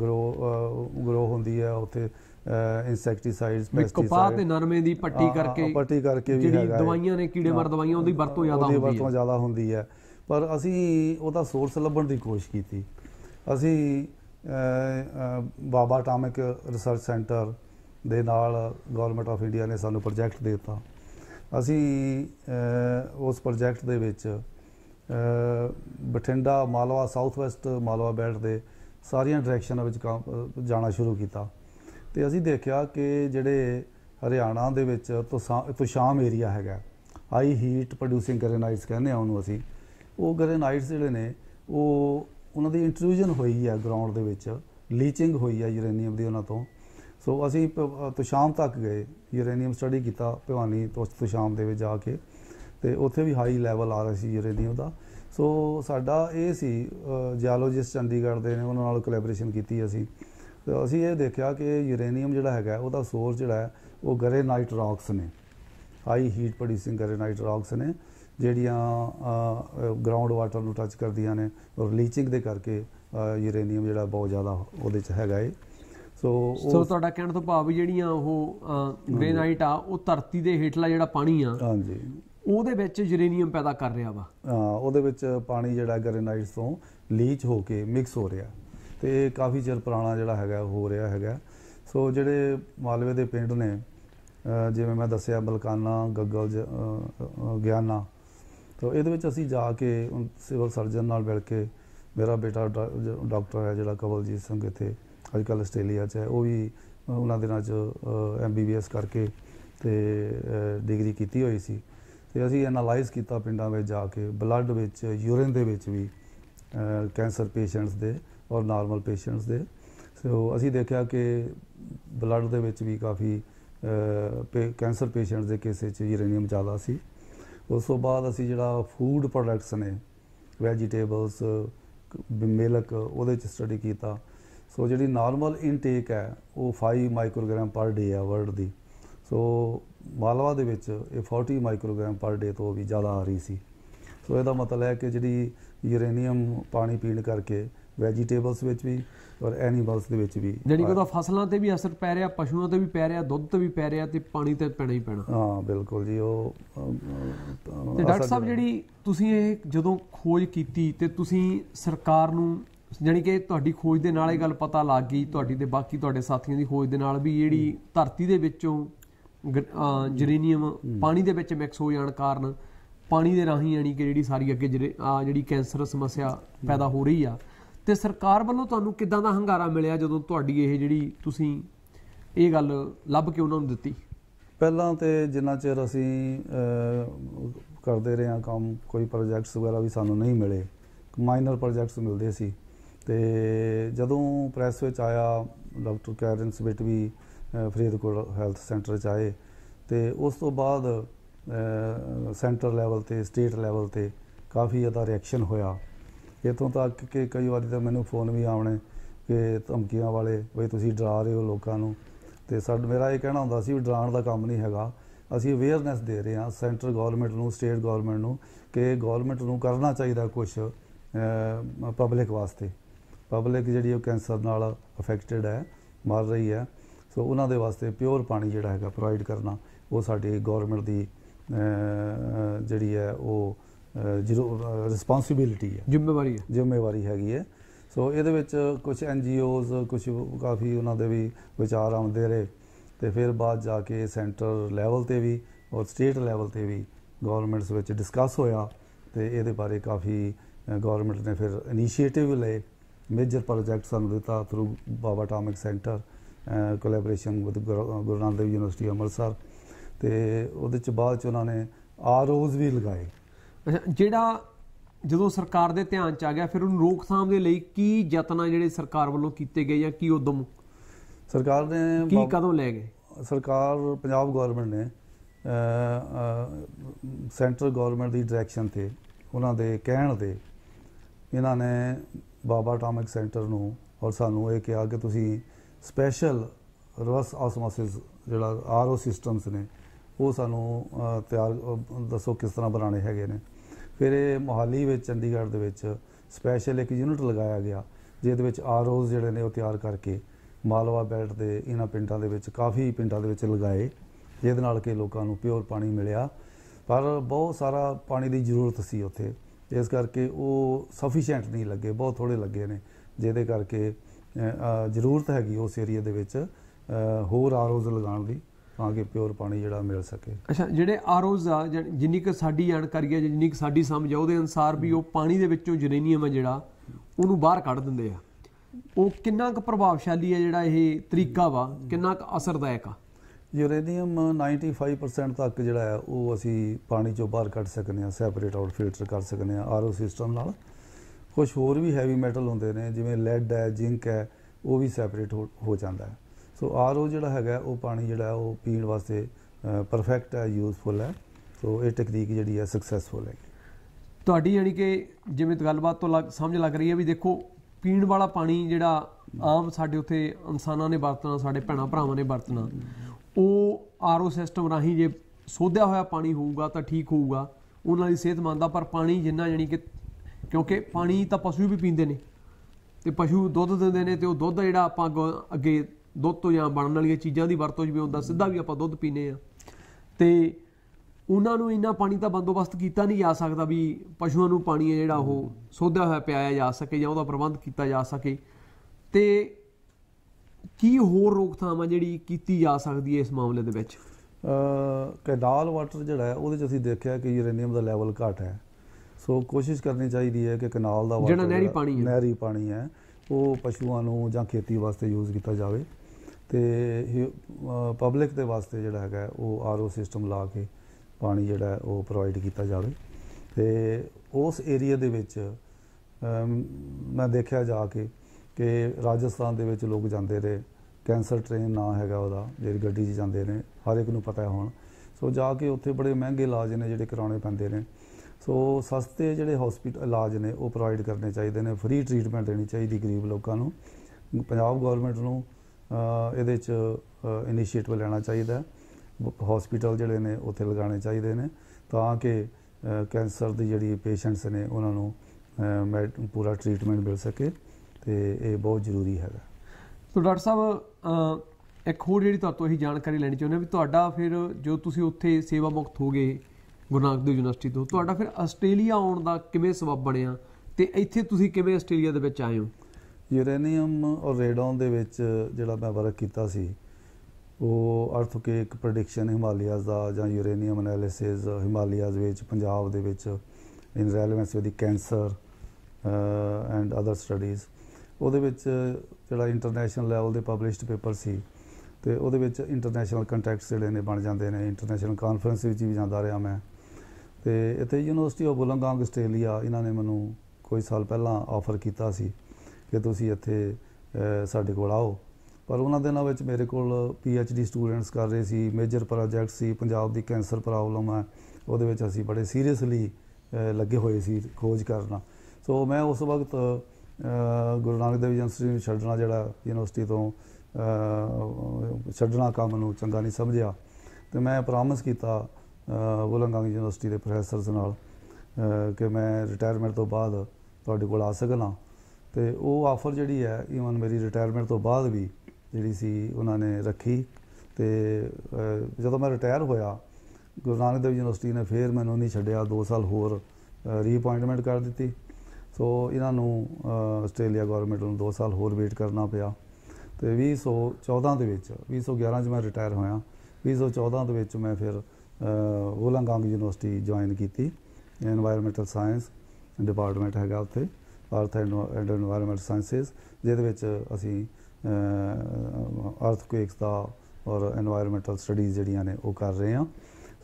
B: ਗਰੋ ਗਰੋ ਹੁੰਦੀ ਹੈ ਉੱਥੇ ਇਨਸੈਕਟੀਸਾਈਡਸ ਪੈਸਟੀਸਾਈਡ ਕਪਾਹ ਤੇ ਨਰਮੇ ਦੀ ਪੱਟੀ ਕਰਕੇ ਪੱਟੀ ਕਰਕੇ ਵੀ ਹੈਗਾ ਜਿਹੜੀ ਦਵਾਈਆਂ ਨੇ ਕੀੜੇਮਾਰ ਦਵਾਈਆਂ ਉਹਦੀ ਵਰਤੋਂ ਜ਼ਿਆਦਾ ਹੁੰਦੀ ਹੈ ਉਹਦੀ ਵਰਤੋਂ ਜ਼ਿਆਦਾ ਹੁੰਦੀ ਹੈ ਪਰ ਅਸੀਂ ਉਹਦਾ ਸੋਰਸ ਲੱਭਣ ਦੀ ਕੋਸ਼ਿਸ਼ ਕੀਤੀ ਅਸੀਂ ਬਾਬਾ ਟਾਮਿਕ ਰਿਸਰਚ ਸੈਂਟਰ ਦੇ ਨਾਲ ਗਵਰਨਮੈਂਟ ਆਫ ਇੰਡੀਆ ਨੇ ਸਾਨੂੰ ਪ੍ਰੋਜੈਕਟ ਦਿੱਤਾ ਅਸੀਂ ਉਸ ਪ੍ਰੋਜੈਕਟ ਦੇ ਵਿੱਚ Bathinda Malwa south west Malwa belt ਦੇ ਸਾਰੀਆਂ ਡਾਇਰੈਕਸ਼ਨਾਂ ਵਿੱਚ ਜਾਣਾ ਸ਼ੁਰੂ ਕੀਤਾ ਤੇ ਅਸੀਂ ਦੇਖਿਆ ਕਿ ਜਿਹੜੇ ਹਰਿਆਣਾ ਦੇ ਵਿੱਚ ਤੁਸ਼ਾਮ ਏਰੀਆ ਹੈਗਾ ਹਾਈ ਹੀਟ ਪ੍ਰੋਡਿਊਸਿੰਗ ਗ੍ਰੇਨਾਈਟਸ ਕਹਿੰਦੇ ਆ ਉਹਨੂੰ ਅਸੀਂ ਉਹ ਗ੍ਰੇਨਾਈਟਸ ਜਿਹੜੇ ਨੇ ਉਹ ਉਹਨਾਂ ਦੀ ਇੰਟਰੂਜਨ ਹੋਈ ਆ ਗਰਾਊਂਡ ਦੇ ਵਿੱਚ ਲੀਚਿੰਗ ਹੋਈ ਆ ਯੂਰੇਨੀਅਮ ਦੀ ਉਹਨਾਂ ਤੋਂ ਸੋ ਅਸੀਂ ਤੋਂ ਸ਼ਾਮ ਤੱਕ ਗਏ ਯੂਰੇਨੀਅਮ ਸਟੱਡੀ ਕੀਤਾ ਪਿਵਾਨੀ ਤੋਂ ਸ਼ਾਮ ਦੇ ਵਿੱਚ ਜਾ ਕੇ ਤੇ ਉੱਥੇ ਵੀ ਹਾਈ ਲੈਵਲ ਆ ਰਿਹਾ ਸੀ ਯੂਰੇਨੀਅਮ ਦਾ ਸੋ ਸਾਡਾ ਇਹ ਸੀ ਜੀਓਲੋਜਿਸਟ ਚੰਡੀਗੜ੍ਹ ਦੇ ਨੇ ਉਹਨਾਂ ਨਾਲ ਕੋਲੈਬੋਰੇਸ਼ਨ ਕੀਤੀ ਅਸੀਂ ਤੇ ਅਸੀਂ ਇਹ ਦੇਖਿਆ ਕਿ ਯੂਰੇਨੀਅਮ ਜਿਹੜਾ ਹੈਗਾ ਉਹਦਾ ਸੋਰਸ ਜਿਹੜਾ ਹੈ ਉਹ ਗਰੇਨਾਈਟ ਰੌਕਸ ਨੇ high heat producing granite rocks ਨੇ ਜਿਹੜੀਆਂ ਗਰਾਊਂਡ ਵਾਟਰ ਨੂੰ ਟੱਚ ਕਰਦੀਆਂ ਨੇ ਔਰ ਲੀਚਿੰਗ ਦੇ ਕਰਕੇ ਯੂਰੇਨੀਅਮ ਜਿਹੜਾ ਬਹੁਤ ਜ਼ਿਆਦਾ ਉਹਦੇ 'ਚ ਹੈਗਾ ਏ ਸੋ ਸੋ
A: ਤੁਹਾਡਾ ਕਹਿਣ ਤੋਂ ਭਾਵ ਜਿਹੜੀਆਂ ਉਹ ਗ੍ਰੇਨਾਈਟ ਆ ਉਹ ਧਰਤੀ ਦੇ ਹੇਠਲਾ ਜਿਹੜਾ ਪਾਣੀ ਆ ਹਾਂਜੀ ਉਹਦੇ ਵਿੱਚ ਯੂਰੇਨੀਅਮ ਪੈਦਾ ਕਰ ਰਿਹਾ ਵਾ
B: ਹਾਂ ਉਹਦੇ ਵਿੱਚ ਪਾਣੀ ਜਿਹੜਾ ਗ੍ਰੇਨਾਈਟਸ ਤੋਂ ਲੀਚ ਹੋ ਕੇ ਮਿਕਸ ਹੋ ਰਿਹਾ ਤੇ ਕਾਫੀ ਚਿਰ ਪੁਰਾਣਾ ਜਿਹੜਾ ਹੈਗਾ ਹੋ ਰਿਹਾ ਹੈਗਾ ਸੋ ਜਿਹੜੇ ਮਾਲਵੇ ਦੇ ਪਿੰਡ ਨੇ ਜਿਵੇਂ ਮੈਂ ਦੱਸਿਆ ਬਲਕਾਨਾ ਗੱਗਲ ਗਿਆਨਾ ਤਾਂ ਇਹਦੇ ਵਿੱਚ ਅਸੀਂ ਜਾ ਕੇ ਸਿਵਲ ਸਰਜਨ ਨਾਲ ਮਿਲ ਕੇ ਮੇਰਾ ਬੇਟਾ ਡਾਕਟਰ ਹੈ ਜਿਹੜਾ ਕਵਲਜੀਤ ਸਿੰਘ ਇੱਥੇ ਅੱਜ ਕੱਲ ਆਸਟ੍ਰੇਲੀਆ 'ਚ ਹੈ ਉਹ ਵੀ ਉਹਨਾਂ ਦੇ ਨਾਲ 'ਚ ਐਮਬੀਬੀਐਸ ਕਰਕੇ ਤੇ ਡਿਗਰੀ ਕੀਤੀ ਹੋਈ ਸੀ ਤੇ ਅਸੀਂ ਐਨਾਲਾਈਜ਼ ਕੀਤਾ ਪਿੰਡਾਂ ਵਿੱਚ ਜਾ ਕੇ ਬਲੱਡ ਵਿੱਚ ਯੂਰਿਨ ਦੇ ਵਿੱਚ ਵੀ ਕੈਂਸਰ ਪੇਸ਼ੈਂਟਸ ਦੇ ਔਰ ਨਾਰਮਲ ਪੇਸ਼ੈਂਟਸ ਦੇ ਸੋ ਅਸੀਂ ਦੇਖਿਆ ਕਿ ਬਲੱਡ ਦੇ ਵਿੱਚ ਵੀ ਕਾਫੀ ਕੈਂਸਰ ਪੇਸ਼ੈਂਟਸ ਦੇ ਕੇਸੇ 'ਚ ਯੂਰੇਨੀਅਮ ਜ਼ਿਆਦਾ ਸੀ ਉਸ ਤੋਂ ਬਾਅਦ ਅਸੀਂ ਜਿਹੜਾ ਫੂਡ ਪ੍ਰੋਡਕਟਸ ਨੇ ਵੈਜੀਟੇਬਲਸ ਮਿਲਕ ਉਹਦੇ ਚ ਸਟੱਡੀ ਕੀਤਾ ਸੋ ਜਿਹੜੀ ਨਾਰਮਲ ਇਨਟੇਕ ਹੈ ਉਹ 5 ਮਾਈਕਰੋਗ੍ਰਾਮ ਪਰ ਡੇ ਹੈ ਵਰਲਡ ਦੀ ਸੋ ਮਾਲਵਾ ਦੇ ਵਿੱਚ ਇਹ 40 ਮਾਈਕਰੋਗ੍ਰਾਮ ਪਰ ਡੇ ਤੋਂ ਵੀ ਜ਼ਿਆਦਾ ਆ ਰਹੀ ਸੀ ਸੋ ਇਹਦਾ ਮਤਲਬ ਹੈ ਕਿ ਜਿਹੜੀ ਯੂਰੇਨੀਅਮ ਪਾਣੀ ਪੀਣ ਕਰਕੇ ਵੈਜੀਟੇਬਲਸ ਵਿੱਚ ਵੀ ਔਰ ਐਨੀਮਲਸ ਦੇ ਵਿੱਚ ਵੀ ਜਿਹੜੀ ਕੋਈ
A: ਫਸਲਾਂ ਤੇ ਵੀ ਅਸਰ ਪੈ ਰਿਹਾ ਪਸ਼ੂਆਂ ਤੇ ਵੀ ਪੈ ਰਿਹਾ ਦੁੱਧ ਤੇ ਵੀ ਪੈ ਰਿਹਾ ਤੇ ਪਾਣੀ ਤੇ ਪੈਣਾ ਹੀ ਪੈਣਾ ਹਾਂ ਬਿਲਕੁਲ ਜੀ ਉਹ ਤੇ ਡਾਕਟਰ ਸਾਹਿਬ ਜਿਹੜੀ ਤੁਸੀਂ ਇਹ ਜਦੋਂ ਖੋਜ ਕੀਤੀ ਤੇ ਤੁਸੀਂ ਸਰਕਾਰ ਨੂੰ ਜਾਨੀ ਕਿ ਤੁਹਾਡੀ ਖੋਜ ਦੇ ਨਾਲ ਇਹ ਗੱਲ ਪਤਾ ਲੱਗ ਗਈ ਤੁਹਾਡੀ ਤੇ ਬਾਕੀ ਤੁਹਾਡੇ ਸਾਥੀਆਂ ਦੀ ਖੋਜ ਦੇ ਨਾਲ ਵੀ ਜਿਹੜੀ ਧਰਤੀ ਦੇ ਵਿੱਚੋਂ ਜਰੇਨੀਅਮ ਪਾਣੀ ਦੇ ਵਿੱਚ ਮਿਕਸ ਹੋ ਜਾਣ ਕਾਰਨ ਪਾਣੀ ਦੇ ਰਾਹੀਂ ਜਾਨੀ ਕਿ ਜਿਹੜੀ ਸਾਰੀ ਅੱਗੇ ਜਿਹੜੀ ਕੈਂਸਰ ਸਮੱਸਿਆ ਪੈਦਾ ਹੋ ਰਹੀ ਆ ਤੇ ਸਰਕਾਰ ਵੱਲੋਂ ਤੁਹਾਨੂੰ ਕਿਦਾਂ ਦਾ ਹੰਗਾਰਾ ਮਿਲਿਆ ਜਦੋਂ ਤੁਹਾਡੀ ਇਹ ਜਿਹੜੀ ਤੁਸੀਂ ਇਹ ਗੱਲ ਲੱਭ ਕੇ ਉਹਨਾਂ ਨੂੰ ਦਿੱਤੀ
B: ਪਹਿਲਾਂ ਤੇ ਜਿੰਨਾ ਚਿਰ ਅਸੀਂ ਕਰਦੇ ਰਹੇ ਆ ਕੰਮ ਕੋਈ ਪ੍ਰੋਜੈਕਟਸ ਵਗੈਰਾ ਵੀ ਸਾਨੂੰ ਨਹੀਂ ਮਿਲੇ ਮਾਈਨਰ ਪ੍ਰੋਜੈਕਟਸ ਮਿਲਦੇ ਸੀ ਤੇ ਜਦੋਂ ਪ੍ਰੈਸ ਵਿੱਚ ਆਇਆ ਡਾਕਟਰ ਕੈਰਨਸ ਬੇਟ ਵੀ ਫਰੀਦਕੋਟ ਹੈਲਥ ਸੈਂਟਰ ਚ ਆਏ ਤੇ ਉਸ ਤੋਂ ਬਾਅਦ ਸੈਂਟਰ ਲੈਵਲ ਤੇ ਸਟੇਟ ਲੈਵਲ ਤੇ ਕਾਫੀ ਜ਼ਿਆਦਾ ਰਿਐਕਸ਼ਨ ਹੋਇਆ ਇਥੋਂ ਤੱਕ ਕਿ ਕਈ ਵਾਰੀ ਤਾਂ ਮੈਨੂੰ ਫੋਨ ਵੀ ਆਉਣੇ ਕਿ ਧਮਕੀਆਂ ਵਾਲੇ ਵੀ ਤੁਸੀਂ ਡਰਾ ਰਹੇ ਹੋ ਲੋਕਾਂ ਨੂੰ ਤੇ ਸਾਡਾ ਮੇਰਾ ਇਹ ਕਹਿਣਾ ਹੁੰਦਾ ਸੀ ਵੀ ਡਰਾਉਣ ਦਾ ਕੰਮ ਨਹੀਂ ਹੈਗਾ ਅਸੀਂ ਅਵੇਅਰਨੈਸ ਦੇ ਰਹੇ ਹਾਂ ਸੈਂਟਰ ਗਵਰਨਮੈਂਟ ਨੂੰ ਸਟੇਟ ਗਵਰਨਮੈਂਟ ਨੂੰ ਕਿ ਗਵਰਨਮੈਂਟ ਨੂੰ ਕਰਨਾ ਚਾਹੀਦਾ ਕੁਝ ਪਬਲਿਕ ਵਾਸਤੇ ਪਬਲਿਕ ਜਿਹੜੀ ਉਹ ਕੈਂਸਰ ਨਾਲ ਅਫੈਕਟਡ ਹੈ ਮਰ ਰਹੀ ਹੈ ਸੋ ਉਹਨਾਂ ਦੇ ਵਾਸਤੇ ਪਿਓਰ ਪਾਣੀ ਜਿਹੜਾ ਹੈਗਾ ਪ੍ਰੋਵਾਈਡ ਕਰਨਾ ਉਹ ਸਾਡੀ ਗਵਰਨਮੈਂਟ ਦੀ ਜਿਹੜੀ ਹੈ ਉਹ ਰਿਸਪੌਂਸਿਬਿਲਟੀ ਹੈ ਜ਼ਿੰਮੇਵਾਰੀ ਹੈ ਜ਼ਿੰਮੇਵਾਰੀ ਹੈਗੀ ਹੈ ਸੋ ਇਹਦੇ ਵਿੱਚ ਕੁਝ ਐਨ ਜੀ ਕੁਝ ਕਾਫੀ ਉਹਨਾਂ ਦੇ ਵੀ ਵਿਚਾਰ ਆਉਂਦੇ ਰਹੇ ਤੇ ਫਿਰ ਬਾਅਦ ਜਾ ਕੇ ਸੈਂਟਰ ਲੈਵਲ ਤੇ ਵੀ ਔਰ ਸਟੇਟ ਲੈਵਲ ਤੇ ਵੀ ਗਵਰਨਮੈਂਟਸ ਵਿੱਚ ਡਿਸਕਸ ਹੋਇਆ ਤੇ ਇਹਦੇ ਬਾਰੇ ਕਾਫੀ ਗਵਰਨਮੈਂਟ ਨੇ ਫਿਰ ਇਨੀਸ਼ੀਏਟਿਵ ਲਏ ਮੇਜਰ ਪ੍ਰੋਜੈਕਟ ਸਾਨੂੰ ਦਿੱਤਾ through Bhabha atomic centre collaboration with Guru Nanak Dev university Amritsar ਤੇ ਉਹਦੇ ਚ ਬਾਅਦ ਚ ਉਹਨਾਂ ਨੇ ਆਰਓਜ਼ ਵੀ ਲਗਾਏ
A: ਜਿਹੜਾ ਜਦੋਂ ਸਰਕਾਰ ਦੇ ਧਿਆਨ ਚ ਆ ਗਿਆ ਫਿਰ ਉਹਨੂੰ ਰੋਕਥਾਮ ਦੇ ਲਈ ਕੀ ਯਤਨਾਂ ਜਿਹੜੇ ਸਰਕਾਰ ਵੱਲੋਂ ਕੀਤੇ ਗਏ ਜਾਂ ਕੀ ਉਦਮ
B: ਸਰਕਾਰ ਨੇ ਕੀ ਕਦਮ ਲੈ ਗਏ ਸਰਕਾਰ ਪੰਜਾਬ ਗਵਰਨਮੈਂਟ ਨੇ ਸੈਂਟਰਲ ਗਵਰਨਮੈਂਟ ਦੀ ਡਾਇਰੈਕਸ਼ਨ ਤੇ ਉਹਨਾਂ ਦੇ ਕਹਿਣ ਤੇ ਇਹਨਾਂ ਨੇ ਬਾਬਾ ਟਾਮਿਕ ਸੈਂਟਰ ਨੂੰ ਔਰ ਸਾਨੂੰ ਇਹ ਕਿਹਾ ਕਿ ਤੁਸੀਂ ਸਪੈਸ਼ਲ ਰਿਵਰਸ ਆਸਮੋਸਿਸ ਜਿਹੜਾ ਆਰਓ ਸਿਸਟਮਸ ਨੇ ਉਹ ਸਾਨੂੰ ਤਿਆਰ ਦੱਸੋ ਕਿਸ ਤਰ੍ਹਾਂ ਬਣਾਣੇ ਹੈਗੇ ਨੇ ਫਿਰ ਇਹ ਮੋਹਾਲੀ ਵਿੱਚ ਚੰਡੀਗੜ੍ਹ ਦੇ ਵਿੱਚ ਸਪੈਸ਼ਲ ਇੱਕ ਯੂਨਿਟ ਲਗਾਇਆ ਗਿਆ ਜਿਹਦੇ ਵਿੱਚ ਆਰਓਜ਼ ਜਿਹੜੇ ਨੇ ਉਹ ਤਿਆਰ ਕਰਕੇ ਮਾਲਵਾ ਬੈਲਟ ਦੇ ਇਹਨਾਂ ਪਿੰਡਾਂ ਦੇ ਵਿੱਚ ਕਾਫੀ ਪਿੰਡਾਂ ਦੇ ਵਿੱਚ ਲਗਾਏ ਜਿਹਦੇ ਨਾਲ ਕਿ ਲੋਕਾਂ ਨੂੰ ਪਿਓਰ ਪਾਣੀ ਮਿਲਿਆ ਪਰ ਬਹੁਤ ਸਾਰਾ ਪਾਣੀ ਦੀ ਜ਼ਰੂਰਤ ਸੀ ਉੱਥੇ ਇਸ ਕਰਕੇ ਉਹ ਸਫੀਸ਼ੀਐਂਟ ਨਹੀਂ ਲੱਗੇ ਬਹੁਤ ਥੋੜੇ ਲੱਗੇ ਨੇ ਜਿਹਦੇ ਕਰਕੇ ਜ਼ਰੂਰਤ ਹੈਗੀ ਉਸ ਏਰੀਆ ਦੇ ਵਿੱਚ ਹੋਰ ਆਰਓਜ਼ ਲਗਾਉਣ ਦੀ ਤਾਂ ਕਿ ਪਿਓਰ ਪਾਣੀ ਜਿਹੜਾ ਮਿਲ ਸਕੇ
A: ਅੱਛਾ ਜਿਹੜੇ ਆਰਓਜ਼ ਆ ਜਿੰਨੀ ਕਿ ਸਾਡੀ ਜਾਣਕਾਰੀ ਹੈ ਜਿੰਨੀ ਕਿ ਸਾਡੀ ਸਮਝ ਆ ਉਹਦੇ ਅਨਸਾਰ ਵੀ ਉਹ ਪਾਣੀ ਦੇ ਵਿੱਚੋਂ ਜਰੇਨੀਅਮ ਆ ਜਿਹੜਾ ਉਹਨੂੰ ਬਾਹਰ ਕੱਢ ਦਿੰਦੇ ਆ ਉਹ ਕਿੰਨਾ ਕੁ ਪ੍ਰਭਾਵਸ਼ਾਲੀ ਹੈ ਜਿਹੜਾ ਇਹ ਤਰੀਕਾ ਵਾ ਕਿੰਨਾ ਕੁ ਅਸਰਦਾਇਕ ਆ
B: ਯੂਰੇਨੀਅਮ 95% ਤੱਕ ਜਿਹੜਾ ਹੈ ਉਹ ਅਸੀਂ ਪਾਣੀ ਚੋਂ ਬਾਹਰ ਕੱਢ ਸਕਨੇ ਆ ਸੈਪਰੇਟ ਆਊਟ ਫਿਲਟਰ ਕਰ ਸਕਨੇ ਆ ਆਰਓ ਸਿਸਟਮ ਨਾਲ ਕੁਝ ਹੋਰ ਵੀ ਹੈਵੀ ਮੈਟਲ ਹੁੰਦੇ ਨੇ ਜਿਵੇਂ ਲੈਡ ਹੈ ਜ਼ਿੰਕ ਹੈ ਉਹ ਵੀ ਸੈਪਰੇਟ ਹੋ ਜਾਂਦਾ ਹੈ ਸੋ ਆਰਓ ਜਿਹੜਾ ਹੈਗਾ ਉਹ ਪਾਣੀ ਜਿਹੜਾ ਉਹ ਪੀਣ ਵਾਸਤੇ ਪਰਫੈਕਟ ਹੈ ਯੂਸਫੁਲ ਹੈ ਸੋ ਇਹ ਟੈਕਨੀਕ ਜਿਹੜੀ ਹੈ ਸਕਸੈਸਫੁਲ ਹੈ
A: ਤੁਹਾਡੀ ਯਾਨੀ ਕਿ ਜਿਵੇਂ ਗੱਲਬਾਤ ਤੋਂ ਸਮਝ ਲੱਗ ਰਹੀ ਹੈ ਵੀ ਦੇਖੋ ਪੀਣ ਵਾਲਾ ਪਾਣੀ ਜਿਹੜਾ ਆਮ ਸਾਡੇ ਉੱਥੇ ਇਨਸਾਨਾਂ ਨੇ ਵਰਤਣਾ ਸਾਡੇ ਭੈਣਾ ਭਰਾਵਾਂ ਨੇ ਵਰਤਣਾ ਉਹ ਆਰਓ ਸਿਸਟਮ ਰਾਹੀਂ ਜੇ ਸੋਧਿਆ ਹੋਇਆ ਪਾਣੀ ਹੋਊਗਾ ਤਾਂ ਠੀਕ ਹੋਊਗਾ ਉਹਨਾਂ ਦੀ ਸਿਹਤ ਮੰਦਾ ਪਰ ਪਾਣੀ ਜਿੰਨਾ ਯਾਨੀ ਕਿ ਕਿਉਂਕਿ ਪਾਣੀ ਤਾਂ ਪਸ਼ੂ ਵੀ ਪੀਂਦੇ ਨੇ ਤੇ ਪਸ਼ੂ ਦੁੱਧ ਦਿੰਦੇ ਨੇ ਤੇ ਉਹ ਦੁੱਧ ਜਿਹੜਾ ਆਪਾਂ ਅੱਗੇ ਦੁੱਧ ਤੋਂ ਜਾਂ ਬਣਨ ਵਾਲੀਆਂ ਚੀਜ਼ਾਂ ਦੀ ਵਰਤੋਂ ਜਿਵੇਂ ਹੁੰਦਾ ਸਿੱਧਾ ਵੀ ਆਪਾਂ ਦੁੱਧ ਪੀਨੇ ਆ ਤੇ ਉਹਨਾਂ ਨੂੰ ਇੰਨਾ ਪਾਣੀ ਦਾ ਬੰਦੋਬਸਤ ਕੀਤਾ ਨਹੀਂ ਜਾ ਸਕਦਾ ਵੀ ਪਸ਼ੂਆਂ ਨੂੰ ਪਾਣੀ ਹੈ ਜਿਹੜਾ ਉਹ ਸੋਧਿਆ ਹੋਇਆ ਪਿਆਇਆ ਜਾ ਸਕੇ ਜਾਂ ਉਹਦਾ ਪ੍ਰਬੰਧ ਕੀਤਾ ਜਾ ਸਕੇ ਤੇ ਕੀ ਹੋਰ ਰੋਕਥਾਮਾਂ ਜਿਹੜੀ ਕੀਤੀ ਜਾ ਸਕਦੀ ਹੈ ਇਸ ਮਾਮਲੇ ਦੇ ਵਿੱਚ ਕੈਦਾਲ ਵਾਟਰ ਜਿਹੜਾ ਹੈ ਉਹਦੇ ਚ ਅਸੀਂ ਦੇਖਿਆ ਕਿ ਯੂਰੇਨੀਅਮ ਦਾ
B: ਲੈਵਲ ਘਟ ਹੈ ਸੋ ਕੋਸ਼ਿਸ਼ ਕਰਨੀ ਚਾਹੀਦੀ ਹੈ ਕਿ ਕਨਾਲ ਦਾ ਵਾਟਰ ਜਿਹੜਾ ਨਹਿਰੀ ਪਾਣੀ ਹੈ ਨਹਿਰੀ ਪਾਣੀ ਹੈ ਉਹ ਪਸ਼ੂਆਂ ਨੂੰ ਜਾਂ ਖੇਤੀ ਵਾਸਤੇ ਯੂਜ਼ ਕੀਤਾ ਜਾਵੇ ਤੇ ਪਬਲਿਕ ਦੇ ਵਾਸਤੇ ਜਿਹੜਾ ਹੈਗਾ ਉਹ ਆਰਓ ਸਿਸਟਮ ਲਾ ਕੇ ਪਾਣੀ ਜਿਹੜਾ ਉਹ ਪ੍ਰੋਵਾਈਡ ਕੀਤਾ ਜਾਵੇ ਤੇ ਉਸ ਏਰੀਆ ਦੇ ਵਿੱਚ ਮੈਂ ਦੇਖਿਆ ਜਾ ਕੇ ਕਿ ਰਾਜਸਥਾਨ ਦੇ ਵਿੱਚ ਲੋਕ ਜਾਂਦੇ ਰਹੇ ਕੈਂਸਰ ਟ੍ਰੇਨ ਨਾਂ ਹੈਗਾ ਉਹਦਾ ਜਿਹੜੀ ਗੱਡੀ 'ਚ ਜਾਂਦੇ ਨੇ ਹਰ ਇੱਕ ਨੂੰ ਪਤਾ ਹੋਣ ਸੋ ਜਾ ਕੇ ਉੱਥੇ ਬੜੇ ਮਹਿੰਗੇ ਇਲਾਜ ਨੇ ਜਿਹੜੇ ਕਰਾਉਣੇ ਪੈਂਦੇ ਨੇ ਸੋ ਸਸਤੇ ਜਿਹੜੇ ਹਸਪੀਟਲ ਇਲਾਜ ਨੇ ਉਹ ਪ੍ਰੋਵਾਈਡ ਕਰਨੇ ਚਾਹੀਦੇ ਨੇ ਫ੍ਰੀ ਟ੍ਰੀਟਮੈਂਟ ਦੇਣੀ ਚਾਹੀਦੀ ਗਰੀਬ ਲੋਕਾਂ ਨੂੰ ਪੰਜਾਬ ਗਵਰਨਮੈਂਟ ਨੂੰ ਇਹਦੇ 'ਚ ਇਨੀਸ਼ੀਏਟਿਵ ਲੈਣਾ ਚਾਹੀਦਾ ਹਸਪੀਟਲ ਜਿਹੜੇ ਨੇ ਉੱਥੇ ਲਗਾਉਣੇ ਚਾਹੀਦੇ ਨੇ ਤਾਂ ਕਿ ਕੈਂਸਰ ਦੀ ਜਿਹੜੀ ਪੇਸ਼ੈਂਟਸ ਨੇ ਉਹਨਾਂ ਨੂੰ ਪੂਰਾ ਟ੍ਰੀਟਮੈਂਟ ਮਿਲ ਸਕੇ ਤੇ ਇਹ ਬਹੁਤ ਜ਼ਰੂਰੀ ਹੈਗਾ
A: ਸੋ ਡਾਕਟਰ ਸਾਹਿਬ ਇੱਕ ਹੋਰ ਜਿਹੜੀ ਤੁਹਾਤੋਂ ਇਹ ਜਾਣਕਾਰੀ ਲੈਣੀ ਚਾਹੁੰਦੇ ਵੀ ਤੁਹਾਡਾ ਫਿਰ ਜੋ ਤੁਸੀਂ ਉੱਥੇ ਸੇਵਾ ਮੁਕਤ ਹੋ ਗਏ ਗੁਰਨਾਕ ਦੇਵ ਯੂਨੀਵਰਸਿਟੀ ਤੋਂ ਤੁਹਾਡਾ ਫਿਰ ਆਸਟ੍ਰੇਲੀਆ ਆਉਣ ਦਾ ਕਿਵੇਂ ਸਬਬ ਬਣਿਆ ਤੇ ਇੱਥੇ ਤੁਸੀਂ ਕਿਵੇਂ ਆਸਟ੍ਰੇਲੀਆ ਦੇ ਵਿੱਚ ਆਏ ਹੋ
B: ਯੂਰੇਨੀਅਮ ਔਰ ਰੇਡੋਨ ਦੇ ਵਿੱਚ ਜਿਹੜਾ ਮੈਂ ਵਰਕ ਕੀਤਾ ਸੀ ਉਹ ਇੱਕ ਪ੍ਰੈਡਿਕਸ਼ਨ ਹਿਮਾਲਿਆਜ਼ ਦਾ ਜਾਂ ਯੂਰੇਨੀਅਮ ਐਨਾਲਿਸਿਸ ਹਿਮਾਲਿਆਜ਼ ਵਿੱਚ ਪੰਜਾਬ ਦੇ ਵਿੱਚ in relevance with cancer and other studies ਉਹਦੇ ਵਿੱਚ ਜਿਹੜਾ ਇੰਟਰਨੈਸ਼ਨਲ ਲੈਵਲ ਦੇ ਪਬਲਿਸ਼ਡ ਪੇਪਰ ਸੀ ਤੇ ਉਹਦੇ ਵਿੱਚ ਇੰਟਰਨੈਸ਼ਨਲ ਕੰਟੈਕਟਸ ਜਿਹੜੇ ਨੇ ਬਣ ਜਾਂਦੇ ਨੇ ਇੰਟਰਨੈਸ਼ਨਲ ਕਾਨਫਰੰਸ ਵਿੱਚ ਵੀ ਜਾਂਦਾ ਰਿਹਾ ਮੈਂ ਤੇ ਇੱਥੇ ਯੂਨੀਵਰਸਿਟੀ ਆਫ ਬੁਲੰਗਾਂਗ ਆਸਟ੍ਰੇਲੀਆ ਇਹਨਾਂ ਨੇ ਮੈਨੂੰ ਕੋਈ ਸਾਲ ਪਹਿਲਾਂ ਆਫਰ ਕੀਤਾ ਸੀ ਕਿ ਤੁਸੀਂ ਇੱਥੇ ਸਾਡੇ ਕੋਲ ਆਓ ਪਰ ਉਹਨਾਂ ਦਿਨਾਂ ਵਿੱਚ ਮੇਰੇ ਕੋਲ ਪੀ ਐਚ ਡੀ ਸਟੂਡੈਂਟਸ ਕਰ ਰਹੇ ਸੀ ਮੇਜਰ ਪ੍ਰੋਜੈਕਟ ਸੀ ਪੰਜਾਬ ਦੀ ਕੈਂਸਰ ਪ੍ਰੋਬਲਮ ਹੈ ਉਹਦੇ ਵਿੱਚ ਅਸੀਂ ਬੜੇ ਸੀਰੀਅਸਲੀ ਲੱਗੇ ਹੋਏ ਸੀ ਖੋਜ ਕਰਨਾ ਸੋ ਮੈਂ ਉਸ ਵਕਤ ਗੁਰੂ ਨਾਨਕ ਦੇਵ ਯੂਨੀਵਰਸਿਟੀ ਨੂੰ ਛੱਡਣਾ ਜਿਹੜਾ ਯੂਨੀਵਰਸਿਟੀ ਤੋਂ ਛੱਡਣਾ ਕੰਮ ਨੂੰ ਚੰਗਾ ਨਹੀਂ ਸਮਝਿਆ ਤੇ ਮੈਂ ਪ੍ਰੋਮਿਸ ਕੀਤਾ ਬੁਲੰਗਾਂਗ ਯੂਨੀਵਰਸਿਟੀ ਦੇ ਪ੍ਰੋਫੈਸਰਸ ਨਾਲ ਕਿ ਮੈਂ ਰਿਟਾਇਰਮੈਂਟ ਤੋਂ ਬਾਅਦ ਤੁਹਾਡੇ ਕੋਲ ਆ ਸਕਣਾ ਤੇ ਉਹ ਆਫਰ ਜਿਹੜੀ ਹੈ ਇਵਨ ਮੇਰੀ ਰਿਟਾਇਰਮੈਂਟ ਤੋਂ ਬਾਅਦ ਵੀ ਜਿਹੜੀ ਸੀ ਉਹਨਾਂ ਨੇ ਰੱਖੀ ਤੇ ਜਦੋਂ ਮੈਂ ਰਿਟਾਇਰ ਹੋਇਆ ਗੁਰਨਾਨਕ ਦੇਵ ਯੂਨੀਵਰਸਿਟੀ ਨੇ ਫੇਰ ਮੈਨੂੰ ਨਹੀਂ ਛੱਡਿਆ 2 ਸਾਲ ਹੋਰ ਰੀਅਪਾਇੰਟਮੈਂਟ ਕਰ ਦਿੱਤੀ ਸੋ ਇਹਨਾਂ ਨੂੰ ਆਸਟ੍ਰੇਲੀਆ ਗਵਰਨਮੈਂਟ ਨੂੰ 2 ਸਾਲ ਹੋਰ ਵੇਟ ਕਰਨਾ ਪਿਆ ਤੇ 2014 ਦੇ ਵਿੱਚ 2011 ਚ ਮੈਂ ਰਿਟਾਇਰ ਹੋਇਆ 2014 ਦੇ ਵਿੱਚ ਮੈਂ ਫਿਰ ਵੋਲੰਗਾਂਗ ਯੂਨੀਵਰਸਿਟੀ ਜੁਆਇਨ ਕੀਤੀ এনवायरमेंटल ਸਾਇੰਸ ਡਿਪਾਰਟਮੈਂਟ ਹੈਗਾ ਉੱਥੇ ਅਰਥ ਐਂਡ এনवायरमेंट ਸਾਇੰਸਸ ਜਿਹਦੇ ਵਿੱਚ ਅਸੀਂ ਅਰਥਕੁਇਕਸ ਦਾ ਔਰ এনवायरमेंटਲ ਸਟੱਡੀਜ਼ ਜਿਹੜੀਆਂ ਨੇ ਉਹ ਕਰ ਰਹੇ ਹਾਂ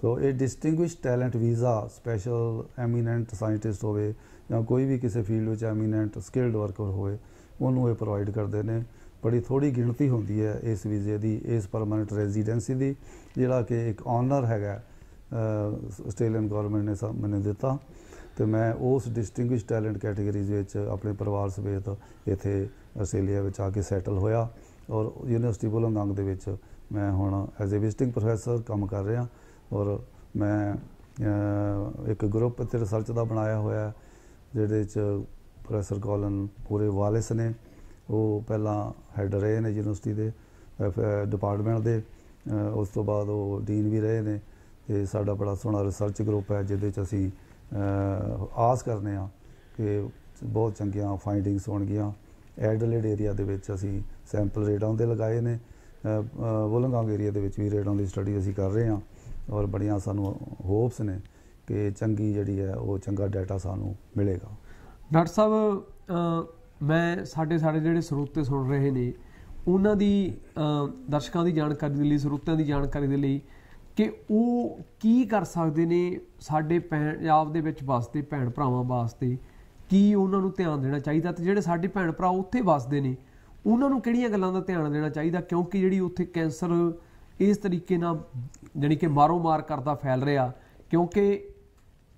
B: ਸੋ ਇਹ distinguish talent visa special eminent scientist ਹੋਵੇ ਜਾਂ ਕੋਈ ਵੀ ਕਿਸੇ ਫੀਲਡ ਵਿੱਚ ਐਮੀਨੈਂਟ ਸਕਿਲਡ ਵਰਕਰ ਹੋਵੇ ਉਹਨੂੰ ਇਹ ਪ੍ਰੋਵਾਈਡ ਕਰਦੇ ਨੇ ਬੜੀ ਥੋੜੀ ਗਿਣਤੀ ਹੁੰਦੀ ਹੈ ਇਸ ਵੀਜ਼ੇ ਦੀ ਇਸ ਪਰਮਨੈਂਟ ਰੈਜ਼ੀਡੈਂਸੀ ਦੀ ਜਿਹੜਾ ਕਿ ਇੱਕ ਆਨਰ ਹੈਗਾ ਆਸਟ੍ਰੇਲੀਅਨ ਗਵਰਨਮੈਂਟ ਨੇ ਮੈਨੂੰ ਦਿੱਤਾ ਤੇ ਮੈਂ ਉਸ ਡਿਸਟਿੰਗੁਇਸ਼ ਟੈਲੈਂਟ ਕੈਟਾਗਰੀਜ਼ ਵਿੱਚ ਆਪਣੇ ਪਰਿਵਾਰ ਸਮੇਤ ਇੱਥੇ ਆਸਟ੍ਰੇਲੀਆ ਵਿੱਚ ਆ ਕੇ ਸੈਟਲ ਹੋਇਆ ਔਰ ਯੂਨੀਵਰਸਿਟੀ ਬੁਲੰਗਾਂਗ ਦੇ ਵਿੱਚ ਮੈਂ ਹੁਣ ਐਜ਼ ਅ ਵਿਜ਼ਿਟਿੰਗ ਪ੍ਰੋਫੈਸਰ ਕੰਮ ਕਰ ਰਿਹਾ ਔਰ ਮੈਂ ਇੱਕ ਗਰੁੱਪ ਤੇ ਰਿਸਰਚ ਦਾ ਬਣਾਇਆ ਹੋਇਆ ਜਿਹਦੇ ਵਿੱਚ ਪ੍ਰੋਫੈਸਰ ਕੋਲਨ ਪੂਰੇ ਵਾਲਿਸ ਨੇ ਉਹ ਪਹਿਲਾਂ ਹੈਡ ਰਹੇ ਨੇ ਯੂਨੀਵਰਸਿਟੀ ਦੇ ਡਿਪਾਰਟਮੈਂਟ ਦੇ ਉਸ ਤੋਂ ਬਾਅਦ ਉਹ ਡੀਨ ਵੀ ਰਹੇ ਨੇ ਤੇ ਸਾਡਾ ਬੜਾ ਸੋਹਣਾ ਰਿਸਰਚ ਗਰੁੱਪ ਹੈ ਜਿਹਦੇ ਵਿੱਚ ਅਸੀਂ ਆਸ ਕਰਦੇ ਆ ਕਿ ਬਹੁਤ ਚੰਗੀਆਂ ਫਾਈਂਡਿੰਗਸ ਹੋਣਗੀਆਂ ਐਡਲੇਡ ਏਰੀਆ ਦੇ ਵਿੱਚ ਅਸੀਂ ਸੈਂਪਲ ਰੇਡਾਂ ਦੇ ਲਗਾਏ ਨੇ ਬੋਲੰਗਾਂਗ ਏਰੀਆ ਦੇ ਵਿੱਚ ਵੀ ਰੇਡਾਂ ਦੀ ਸਟੱਡੀ ਅਸੀਂ ਕਰ ਰਹੇ ਆ ਔਰ ਬੜੀਆਂ ਸਾਨੂੰ ਹੋਪਸ ਨੇ ਕਿ ਚੰਗੀ ਜਿਹੜੀ ਹੈ ਉਹ ਚੰਗਾ ਡਾਟਾ ਸਾਨੂੰ ਮਿਲੇਗਾ
A: ਡਾਕਟਰ ਸਾਹਿਬ ਮੈਂ ਸਾਡੇ ਸਾਡੇ ਜਿਹੜੇ ਸਰੋਤੇ ਸੁਣ ਰਹੇ ਨੇ ਉਹਨਾਂ ਦੀ ਦਰਸ਼ਕਾਂ ਦੀ ਜਾਣਕਾਰੀ ਦੇ ਲਈ ਸਰੋਤਿਆਂ ਦੀ ਜਾਣਕਾਰੀ ਦੇ ਲਈ ਕਿ ਉਹ ਕੀ ਕਰ ਸਕਦੇ ਨੇ ਸਾਡੇ ਪੰਜਾਬ ਦੇ ਵਿੱਚ ਵਸਦੇ ਭੈਣ ਭਰਾਵਾਂ ਵਾਸਤੇ ਕੀ ਉਹਨਾਂ ਨੂੰ ਧਿਆਨ ਦੇਣਾ ਚਾਹੀਦਾ ਤੇ ਜਿਹੜੇ ਸਾਡੇ ਭੈਣ ਭਰਾ ਉੱਥੇ ਵਸਦੇ ਨੇ ਉਹਨਾਂ ਨੂੰ ਕਿਹੜੀਆਂ ਗੱਲਾਂ ਦਾ ਧਿਆਨ ਦੇਣਾ ਚਾਹੀਦਾ ਕਿਉਂਕਿ ਜਿਹੜੀ ਉੱਥੇ ਕੈਂਸਰ ਇਸ ਤਰੀਕੇ ਨਾਲ ਜਾਨੀ ਕਿ ਮਾਰੋ ਮਾਰ ਕਰਦਾ ਫੈਲ ਰਿਹਾ ਕਿਉਂਕਿ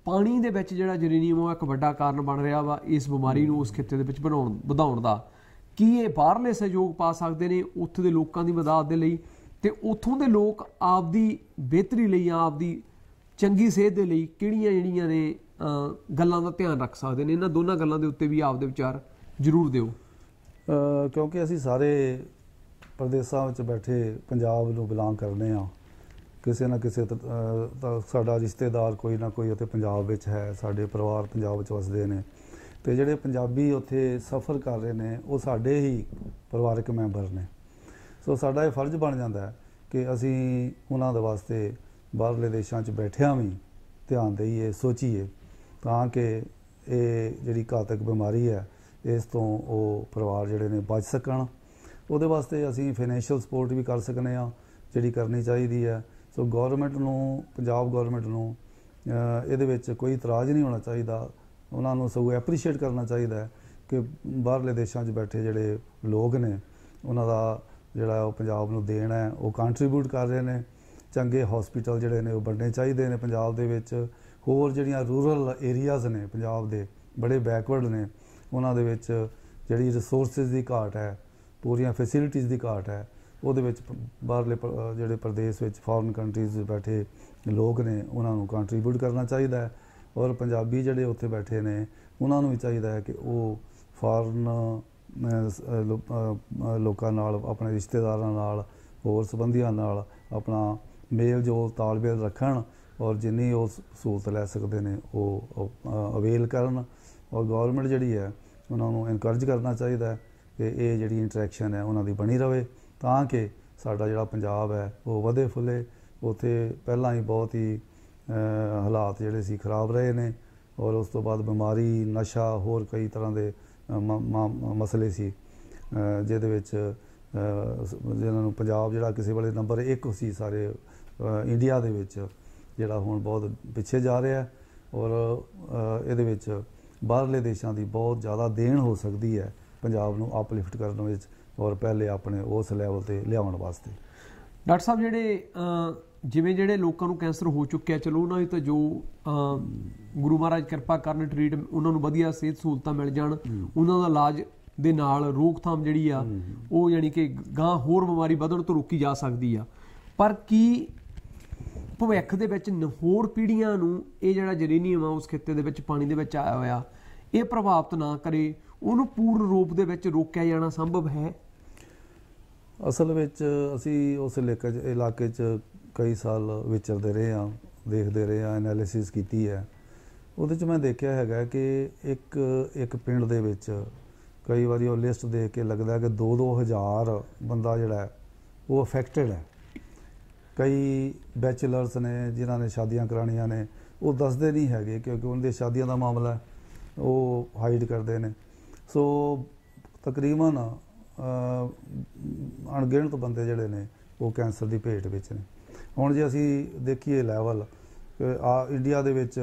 A: ਪਾਣੀ ਦੇ ਵਿੱਚ ਜਿਹੜਾ ਜਰੀਨੀਅਮ ਉਹ ਇੱਕ ਵੱਡਾ ਕਾਰਨ ਬਣ ਰਿਹਾ ਵਾ ਇਸ ਬਿਮਾਰੀ ਨੂੰ ਉਸ ਖਿੱਤੇ ਦੇ ਵਿੱਚ ਬਣਾਉਣ ਵਧਾਉਣ ਦਾ ਕੀ ਇਹ ਬਾਹਰਲੇ ਸਹਿਯੋਗ ਪਾ ਸਕਦੇ ਨੇ ਉੱਥੇ ਦੇ ਲੋਕਾਂ ਦੀ ਮਦਦ ਦੇ ਲਈ ਤੇ ਉਥੋਂ ਦੇ ਲੋਕ ਆਪਦੀ ਬਿਹਤਰੀ ਲਈ ਆਪਦੀ ਚੰਗੀ ਸਿਹਤ ਦੇ ਲਈ ਕਿਹੜੀਆਂ ਜਿਹੜੀਆਂ ਨੇ ਗੱਲਾਂ ਦਾ ਧਿਆਨ ਰੱਖ ਸਕਦੇ ਨੇ ਇਹਨਾਂ ਦੋਨਾਂ ਗੱਲਾਂ ਦੇ ਉੱਤੇ ਵੀ ਆਪਦੇ ਵਿਚਾਰ ਜ਼ਰੂਰ ਦਿਓ
B: ਕਿਉਂਕਿ ਅਸੀਂ ਸਾਰੇ ਪ੍ਰਦੇਸ਼ਾਂ ਵਿੱਚ ਬੈਠੇ ਪੰਜਾਬ ਨੂੰ ਬਿਲੋਂਗ ਕਰਨੇ ਆ ਕਿਸੇ ਨਾ ਕਿਸੇ ਸਾਡਾ ਰਿਸ਼ਤੇਦਾਰ ਕੋਈ ਨਾ ਕੋਈ ਉੱਥੇ ਪੰਜਾਬ ਵਿੱਚ ਹੈ ਸਾਡੇ ਪਰਿਵਾਰ ਪੰਜਾਬ ਵਿੱਚ ਵਸਦੇ ਨੇ ਤੇ ਜਿਹੜੇ ਪੰਜਾਬੀ ਉੱਥੇ ਸਫ਼ਰ ਕਰ ਰਹੇ ਨੇ ਉਹ ਸਾਡੇ ਹੀ ਪਰਿਵਾਰਕ ਮੈਂਬਰ ਨੇ ਸੋ ਸਾਡਾ ਇਹ ਫਰਜ਼ ਬਣ ਜਾਂਦਾ ਹੈ ਕਿ ਅਸੀਂ ਉਹਨਾਂ ਦੇ ਵਾਸਤੇ ਬਾਹਰਲੇ ਦੇਸ਼ਾਂ 'ਚ ਬੈਠਿਆਂ ਵੀ ਧਿਆਨ ਦੇਈਏ ਸੋਚੀਏ ਤਾਂ ਕਿ ਇਹ ਜਿਹੜੀ ਘਾਤਕ ਬਿਮਾਰੀ ਹੈ ਇਸ ਤੋਂ ਉਹ ਪਰਿਵਾਰ ਜਿਹੜੇ ਨੇ ਬਚ ਸਕਣ ਉਹਦੇ ਵਾਸਤੇ ਅਸੀਂ ਫਾਈਨੈਂਸ਼ੀਅਲ ਸਪੋਰਟ ਵੀ ਕਰ ਸਕਨੇ ਆ ਜਿਹੜੀ ਕਰਨੀ ਚਾਹੀਦੀ ਹੈ ਸੋ ਗਵਰਨਮੈਂਟ ਨੂੰ ਪੰਜਾਬ ਗਵਰਨਮੈਂਟ ਨੂੰ ਇਹਦੇ ਵਿੱਚ ਕੋਈ ਇਤਰਾਜ਼ ਨਹੀਂ ਹੋਣਾ ਚਾਹੀਦਾ ਉਹਨਾਂ ਨੂੰ ਸਭ ਐਪਰੀਸ਼ੀਏਟ ਕਰਨਾ ਚਾਹੀਦਾ ਕਿ ਬਾਹਰਲੇ ਦੇਸ਼ਾਂ 'ਚ ਬੈਠੇ ਜਿਹੜੇ ਲੋਕ ਨੇ ਉਹਨਾਂ ਦਾ ਜਿਹੜਾ ਉਹ ਪੰਜਾਬ ਨੂੰ ਦੇਣਾ ਹੈ ਉਹ ਕੰਟਰੀਬਿਊਟ ਕਰ ਰਹੇ ਨੇ ਚੰਗੇ ਹਸਪੀਟਲ ਜਿਹੜੇ ਨੇ ਉਹ ਬਣਨੇ ਚਾਹੀਦੇ ਨੇ ਪੰਜਾਬ ਦੇ ਵਿੱਚ ਹੋਰ ਜਿਹੜੀਆਂ ਰੂਰਲ ਏਰੀਆਜ਼ ਨੇ ਪੰਜਾਬ ਦੇ ਬੜੇ ਬੈਕਵਰਡ ਨੇ ਉਹਨਾਂ ਦੇ ਵਿੱਚ ਜਿਹੜੀ ਰਿਸੋਰਸਸ ਦੀ ਘਾਟ ਹੈ ਪੂਰੀਆਂ ਫੈਸਿਲਿਟੀਆਂ ਦੀ ਘਾਟ ਹੈ ਉਹਦੇ ਵਿੱਚ ਬਾਹਰਲੇ ਜਿਹੜੇ ਪ੍ਰਦੇਸ਼ ਵਿੱਚ ਫੋਰਨ ਕੰਟਰੀਜ਼ ਬੈਠੇ ਲੋਕ ਨੇ ਉਹਨਾਂ ਨੂੰ ਕੰਟਰੀਬਿਊਟ ਕਰਨਾ ਚਾਹੀਦਾ ਹੈ ਔਰ ਪੰਜਾਬੀ ਜਿਹੜੇ ਉੱਥੇ ਬੈਠੇ ਨੇ ਉਹਨਾਂ ਨੂੰ ਵੀ ਚਾਹੀਦਾ ਹੈ ਕਿ ਉਹ ਫੋਰਨ ਲੋਕਾਂ ਨਾਲ ਆਪਣੇ ਰਿਸ਼ਤੇਦਾਰਾਂ ਨਾਲ ਹੋਰ ਸਬੰਧੀਆਂ ਨਾਲ ਆਪਣਾ ਮੇਲ ਜੋਲ ਤਾਲਮੇਲ ਰੱਖਣ ਔਰ ਜਿੰਨੀ ਉਹ ਸਹੂਲਤ ਲੈ ਸਕਦੇ ਨੇ ਉਹ ਅਵੇਲ ਕਰਨ ਔਰ ਗਵਰਨਮੈਂਟ ਜਿਹੜੀ ਹੈ ਉਹਨਾਂ ਨੂੰ ਇਨਕਰੇਜ ਕਰਨਾ ਚਾਹੀਦਾ ਕਿ ਇਹ ਜਿਹੜੀ ਇੰਟਰੈਕਸ਼ਨ ਹੈ ਉਹਨਾਂ ਦੀ ਬਣੀ ਰਵੇ ਤਾਂ ਕਿ ਸਾਡਾ ਜਿਹੜਾ ਪੰਜਾਬ ਹੈ ਉਹ ਵਧੇ ਫੁੱਲੇ ਉਥੇ ਪਹਿਲਾਂ ਹੀ ਬਹੁਤ ਹੀ ਹਾਲਾਤ ਜਿਹੜੇ ਸੀ ਖਰਾਬ ਰਹੇ ਨੇ ਔਰ ਉਸ ਤੋਂ ਬਾਅਦ ਬਿਮਾਰੀ ਨਸ਼ਾ ਹੋਰ ਕਈ ਤਰ੍ਹਾਂ ਦੇ ਮਸਲੇ ਸੀ ਜਿਹਦੇ ਵਿੱਚ ਜਿਹਨਾਂ ਨੂੰ ਪੰਜਾਬ ਜਿਹੜਾ ਕਿਸੇ ਵੇਲੇ ਨੰਬਰ 1 ਸੀ ਸਾਰੇ ਇੰਡੀਆ ਦੇ ਵਿੱਚ ਜਿਹੜਾ ਹੁਣ ਬਹੁਤ ਪਿੱਛੇ ਜਾ ਰਿਹਾ ਔਰ ਇਹਦੇ ਵਿੱਚ ਬਾਹਰਲੇ ਦੇਸ਼ਾਂ ਦੀ ਬਹੁਤ ਜ਼ਿਆਦਾ ਦੇਣ ਹੋ ਸਕਦੀ ਹੈ ਪੰਜਾਬ ਨੂੰ ਅਪਲਿਫਟ ਕਰਨ ਵਿੱਚ ਔਰ ਪਹਿਲੇ ਆਪਣੇ ਉਸ ਲੈਵਲ ਤੇ ਲਿਆਉਣ ਵਾਸਤੇ
A: ਡਾਕਟਰ ਸਾਹਿਬ ਜਿਹੜੇ ਜਿਵੇਂ ਜਿਹੜੇ ਲੋਕਾਂ ਨੂੰ ਕੈਂਸਰ ਹੋ ਚੁੱਕਿਆ ਚਲੋ ਉਹਨਾਂ ਦੀ ਤਾਂ ਜੋ ਗੁਰੂ ਮਹਾਰਾਜ ਕਿਰਪਾ ਕਰਨ ਟ੍ਰੀਟ ਉਹਨਾਂ ਨੂੰ ਵਧੀਆ ਸਿਹਤ ਸਹੂਲਤਾਂ ਮਿਲ ਜਾਣ ਉਹਨਾਂ ਦਾ ਇਲਾਜ ਦੇ ਨਾਲ ਰੋਕਥਾਮ ਜਿਹੜੀ ਆ ਉਹ ਯਾਨੀ ਕਿ ਗਾਂ ਹੋਰ ਬਿਮਾਰੀ ਵਧਣ ਤੋਂ ਰੋਕੀ ਜਾ ਸਕਦੀ ਆ ਪਰ ਕੀ ਭਵਿੱਖ ਦੇ ਵਿੱਚ ਹੋਰ ਪੀੜ੍ਹੀਆਂ ਨੂੰ ਇਹ ਜਿਹੜਾ ਜਰੀਨੀਅਮ ਆ ਉਸ ਖੇਤੇ ਦੇ ਵਿੱਚ ਪਾਣੀ ਦੇ ਵਿੱਚ ਆਇਆ ਹੋਇਆ ਇਹ ਪ੍ਰਭਾਵਿਤ ਨਾ ਕਰੇ ਉਹਨੂੰ ਪੂਰਨ ਰੂਪ ਦੇ ਵਿੱਚ ਰੋਕਿਆ ਜਾਣਾ ਸੰਭਵ ਹੈ
B: ਅਸਲ ਵਿੱਚ ਅਸੀਂ ਉਸ ਇਲਾਕੇ 'ਚ ਇਲਾਕੇ 'ਚ ਕਈ ਸਾਲ ਵਿਚਰਦੇ ਰਹੇ ਆ ਦੇਖਦੇ ਰਹੇ ਆ ਐਨਾਲਿਸਿਸ ਕੀਤੀ ਹੈ ਉਹਦੇ ਚ ਮੈਂ ਦੇਖਿਆ ਹੈਗਾ ਕਿ ਇੱਕ ਇੱਕ ਪਿੰਡ ਦੇ ਵਿੱਚ ਕਈ ਵਾਰੀ ਉਹ ਲਿਸਟ ਦੇਖ ਕੇ ਲੱਗਦਾ ਕਿ 2-2000 ਬੰਦਾ ਜਿਹੜਾ ਉਹ ਅਫੈਕਟਡ ਹੈ ਕਈ ਬੈਚਲਰਸ ਨੇ ਜਿਨ੍ਹਾਂ ਨੇ ਸ਼ਾਦੀਆਂ ਕਰਾਣੀਆਂ ਨੇ ਉਹ ਦੱਸਦੇ ਨਹੀਂ ਹੈਗੇ ਕਿਉਂਕਿ ਉਹਨਾਂ ਦੇ ਸ਼ਾਦੀਆਂ ਦਾ ਮਾਮਲਾ ਉਹ ਹਾਈਡ ਕਰਦੇ ਨੇ ਸੋ ਤਕਰੀਬਨ ਅਣਗਿਣਤ ਬੰਦੇ ਜਿਹੜੇ ਨੇ ਉਹ ਕੈਂਸਰ ਦੀ ਭੇਟ ਵਿੱਚ ਨੇ ਹੁਣ ਜੇ ਅਸੀਂ ਦੇਖੀਏ ਲੈਵਲ ਆ ਇੰਡੀਆ ਦੇ ਵਿੱਚ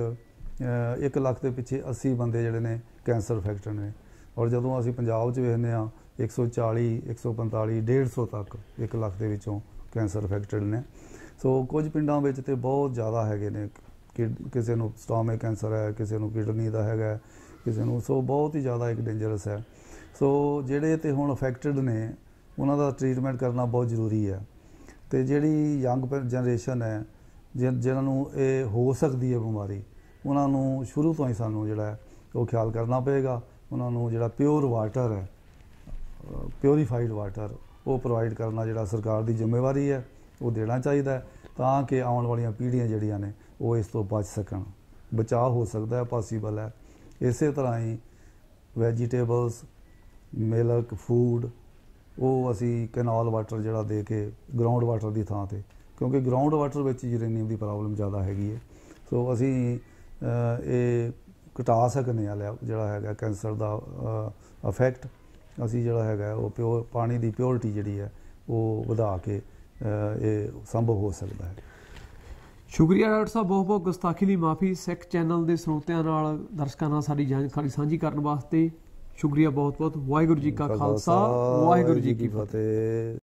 B: 1 ਲੱਖ ਦੇ ਪਿੱਛੇ 80 ਬੰਦੇ ਜਿਹੜੇ ਨੇ ਕੈਂਸਰ ਫੈਕਟਰ ਨੇ ਔਰ ਜਦੋਂ ਅਸੀਂ ਪੰਜਾਬ 'ਚ ਵੇਖਦੇ ਆ 140 145 150 ਤੱਕ 1 ਲੱਖ ਦੇ ਵਿੱਚੋਂ ਕੈਂਸਰ ਫੈਕਟਰ ਨੇ ਸੋ ਕੁਝ ਪਿੰਡਾਂ ਵਿੱਚ ਤੇ ਬਹੁਤ ਜ਼ਿਆਦਾ ਹੈਗੇ ਨੇ ਕਿ ਕਿਸੇ ਨੂੰ ਸਟੋਮਕ ਕੈਂਸਰ ਹੈ ਕਿਸੇ ਨੂੰ ਕਿਡਨੀ ਦਾ ਹੈਗਾ ਕਿਸੇ ਨੂੰ ਸੋ ਬਹੁਤ ਹੀ ਜ਼ਿਆਦਾ ਇੱਕ ਡੇਂਜਰਸ ਹੈ ਸੋ ਜਿਹੜੇ ਤੇ ਹੁਣ ਅਫੈਕਟਡ ਨੇ ਉਹਨਾਂ ਦਾ ਟ੍ਰੀਟਮੈਂਟ ਕਰਨਾ ਬਹੁਤ ਜ਼ਰੂਰੀ ਹੈ ਤੇ ਜਿਹੜੀ ਯੰਗ ਜਨਰੇਸ਼ਨ ਹੈ ਜਿਹਨਾਂ ਨੂੰ ਇਹ ਹੋ ਸਕਦੀ ਹੈ ਬਿਮਾਰੀ ਉਹਨਾਂ ਨੂੰ ਸ਼ੁਰੂ ਤੋਂ ਹੀ ਸਾਨੂੰ ਜਿਹੜਾ ਉਹ ਖਿਆਲ ਕਰਨਾ ਪਏਗਾ ਉਹਨਾਂ ਨੂੰ ਜਿਹੜਾ ਪਿਓਰ ਵਾਟਰ ਹੈ ਪਿਓਰੀਫਾਈਡ ਵਾਟਰ ਉਹ ਪ੍ਰੋਵਾਈਡ ਕਰਨਾ ਜਿਹੜਾ ਸਰਕਾਰ ਦੀ ਜ਼ਿੰਮੇਵਾਰੀ ਹੈ ਉਹ ਦੇਣਾ ਚਾਹੀਦਾ ਹੈ ਤਾਂ ਕਿ ਆਉਣ ਵਾਲੀਆਂ ਪੀੜ੍ਹੀਆਂ ਜਿਹੜੀਆਂ ਨੇ ਉਹ ਇਸ ਤੋਂ ਬਚ ਸਕਣ ਬਚਾਅ ਹੋ ਸਕਦਾ ਹੈ ਪੋਸੀਬਲ ਹੈ ਇਸੇ ਤਰ੍ਹਾਂ ਹੀ ਵੈਜੀਟੇਬਲਸ ਮਿਲਕ ਫੂਡ ਉਹ ਅਸੀਂ ਕੈਨਾਲ ਵਾਟਰ ਜਿਹੜਾ ਦੇ ਕੇ ਗਰਾਊਂਡ ਵਾਟਰ ਦੀ ਥਾਂ ਤੇ ਕਿਉਂਕਿ ਗਰਾਊਂਡ ਵਾਟਰ ਵਿੱਚ ਯੂਰੇਨੀਅਮ ਦੀ ਪ੍ਰੋਬਲਮ ਜ਼ਿਆਦਾ ਹੈਗੀ ਹੈ ਸੋ ਅਸੀਂ ਇਹ ਘਟਾ ਸਕਨੇ ਆ ਜਿਹੜਾ ਹੈਗਾ ਕੈਂਸਰ ਦਾ ਅਫੈਕਟ ਅਸੀਂ ਜਿਹੜਾ ਹੈਗਾ ਉਹ ਪਿਓਰ ਪਾਣੀ ਦੀ ਪਿਓਰਿਟੀ ਜਿਹੜੀ ਹੈ ਉਹ ਵਧਾ ਕੇ ਇਹ ਸੰਭਵ ਹੋ ਸਕਦਾ ਹੈ
A: ਸ਼ੁਕਰੀਆ ਡਾਕਟਰ ਸਾਹਿਬ ਬਹੁਤ ਬਹੁਤ ਗੁਸਤਾਖੀ ਲਈ ਮਾਫੀ ਸਿੱਖ ਚੈਨਲ ਦੇ ਸਰੋਤਿਆਂ ਨਾਲ ਦਰਸ਼ਕਾਂ ਨਾਲ ਸਾਡੀ ਜਾਣਕਾਰੀ ਸਾਂਝੀ ਕਰਨ ਵਾਸਤੇ ਸ਼ੁਕਰੀਆ ਬਹੁਤ ਬਹੁਤ ਵਾਹਿਗੁਰੂ ਜੀ ਕਾ ਖਾਲਸਾ ਵਾਹਿਗੁਰੂ ਜੀ ਕੀ ਫਤਿਹ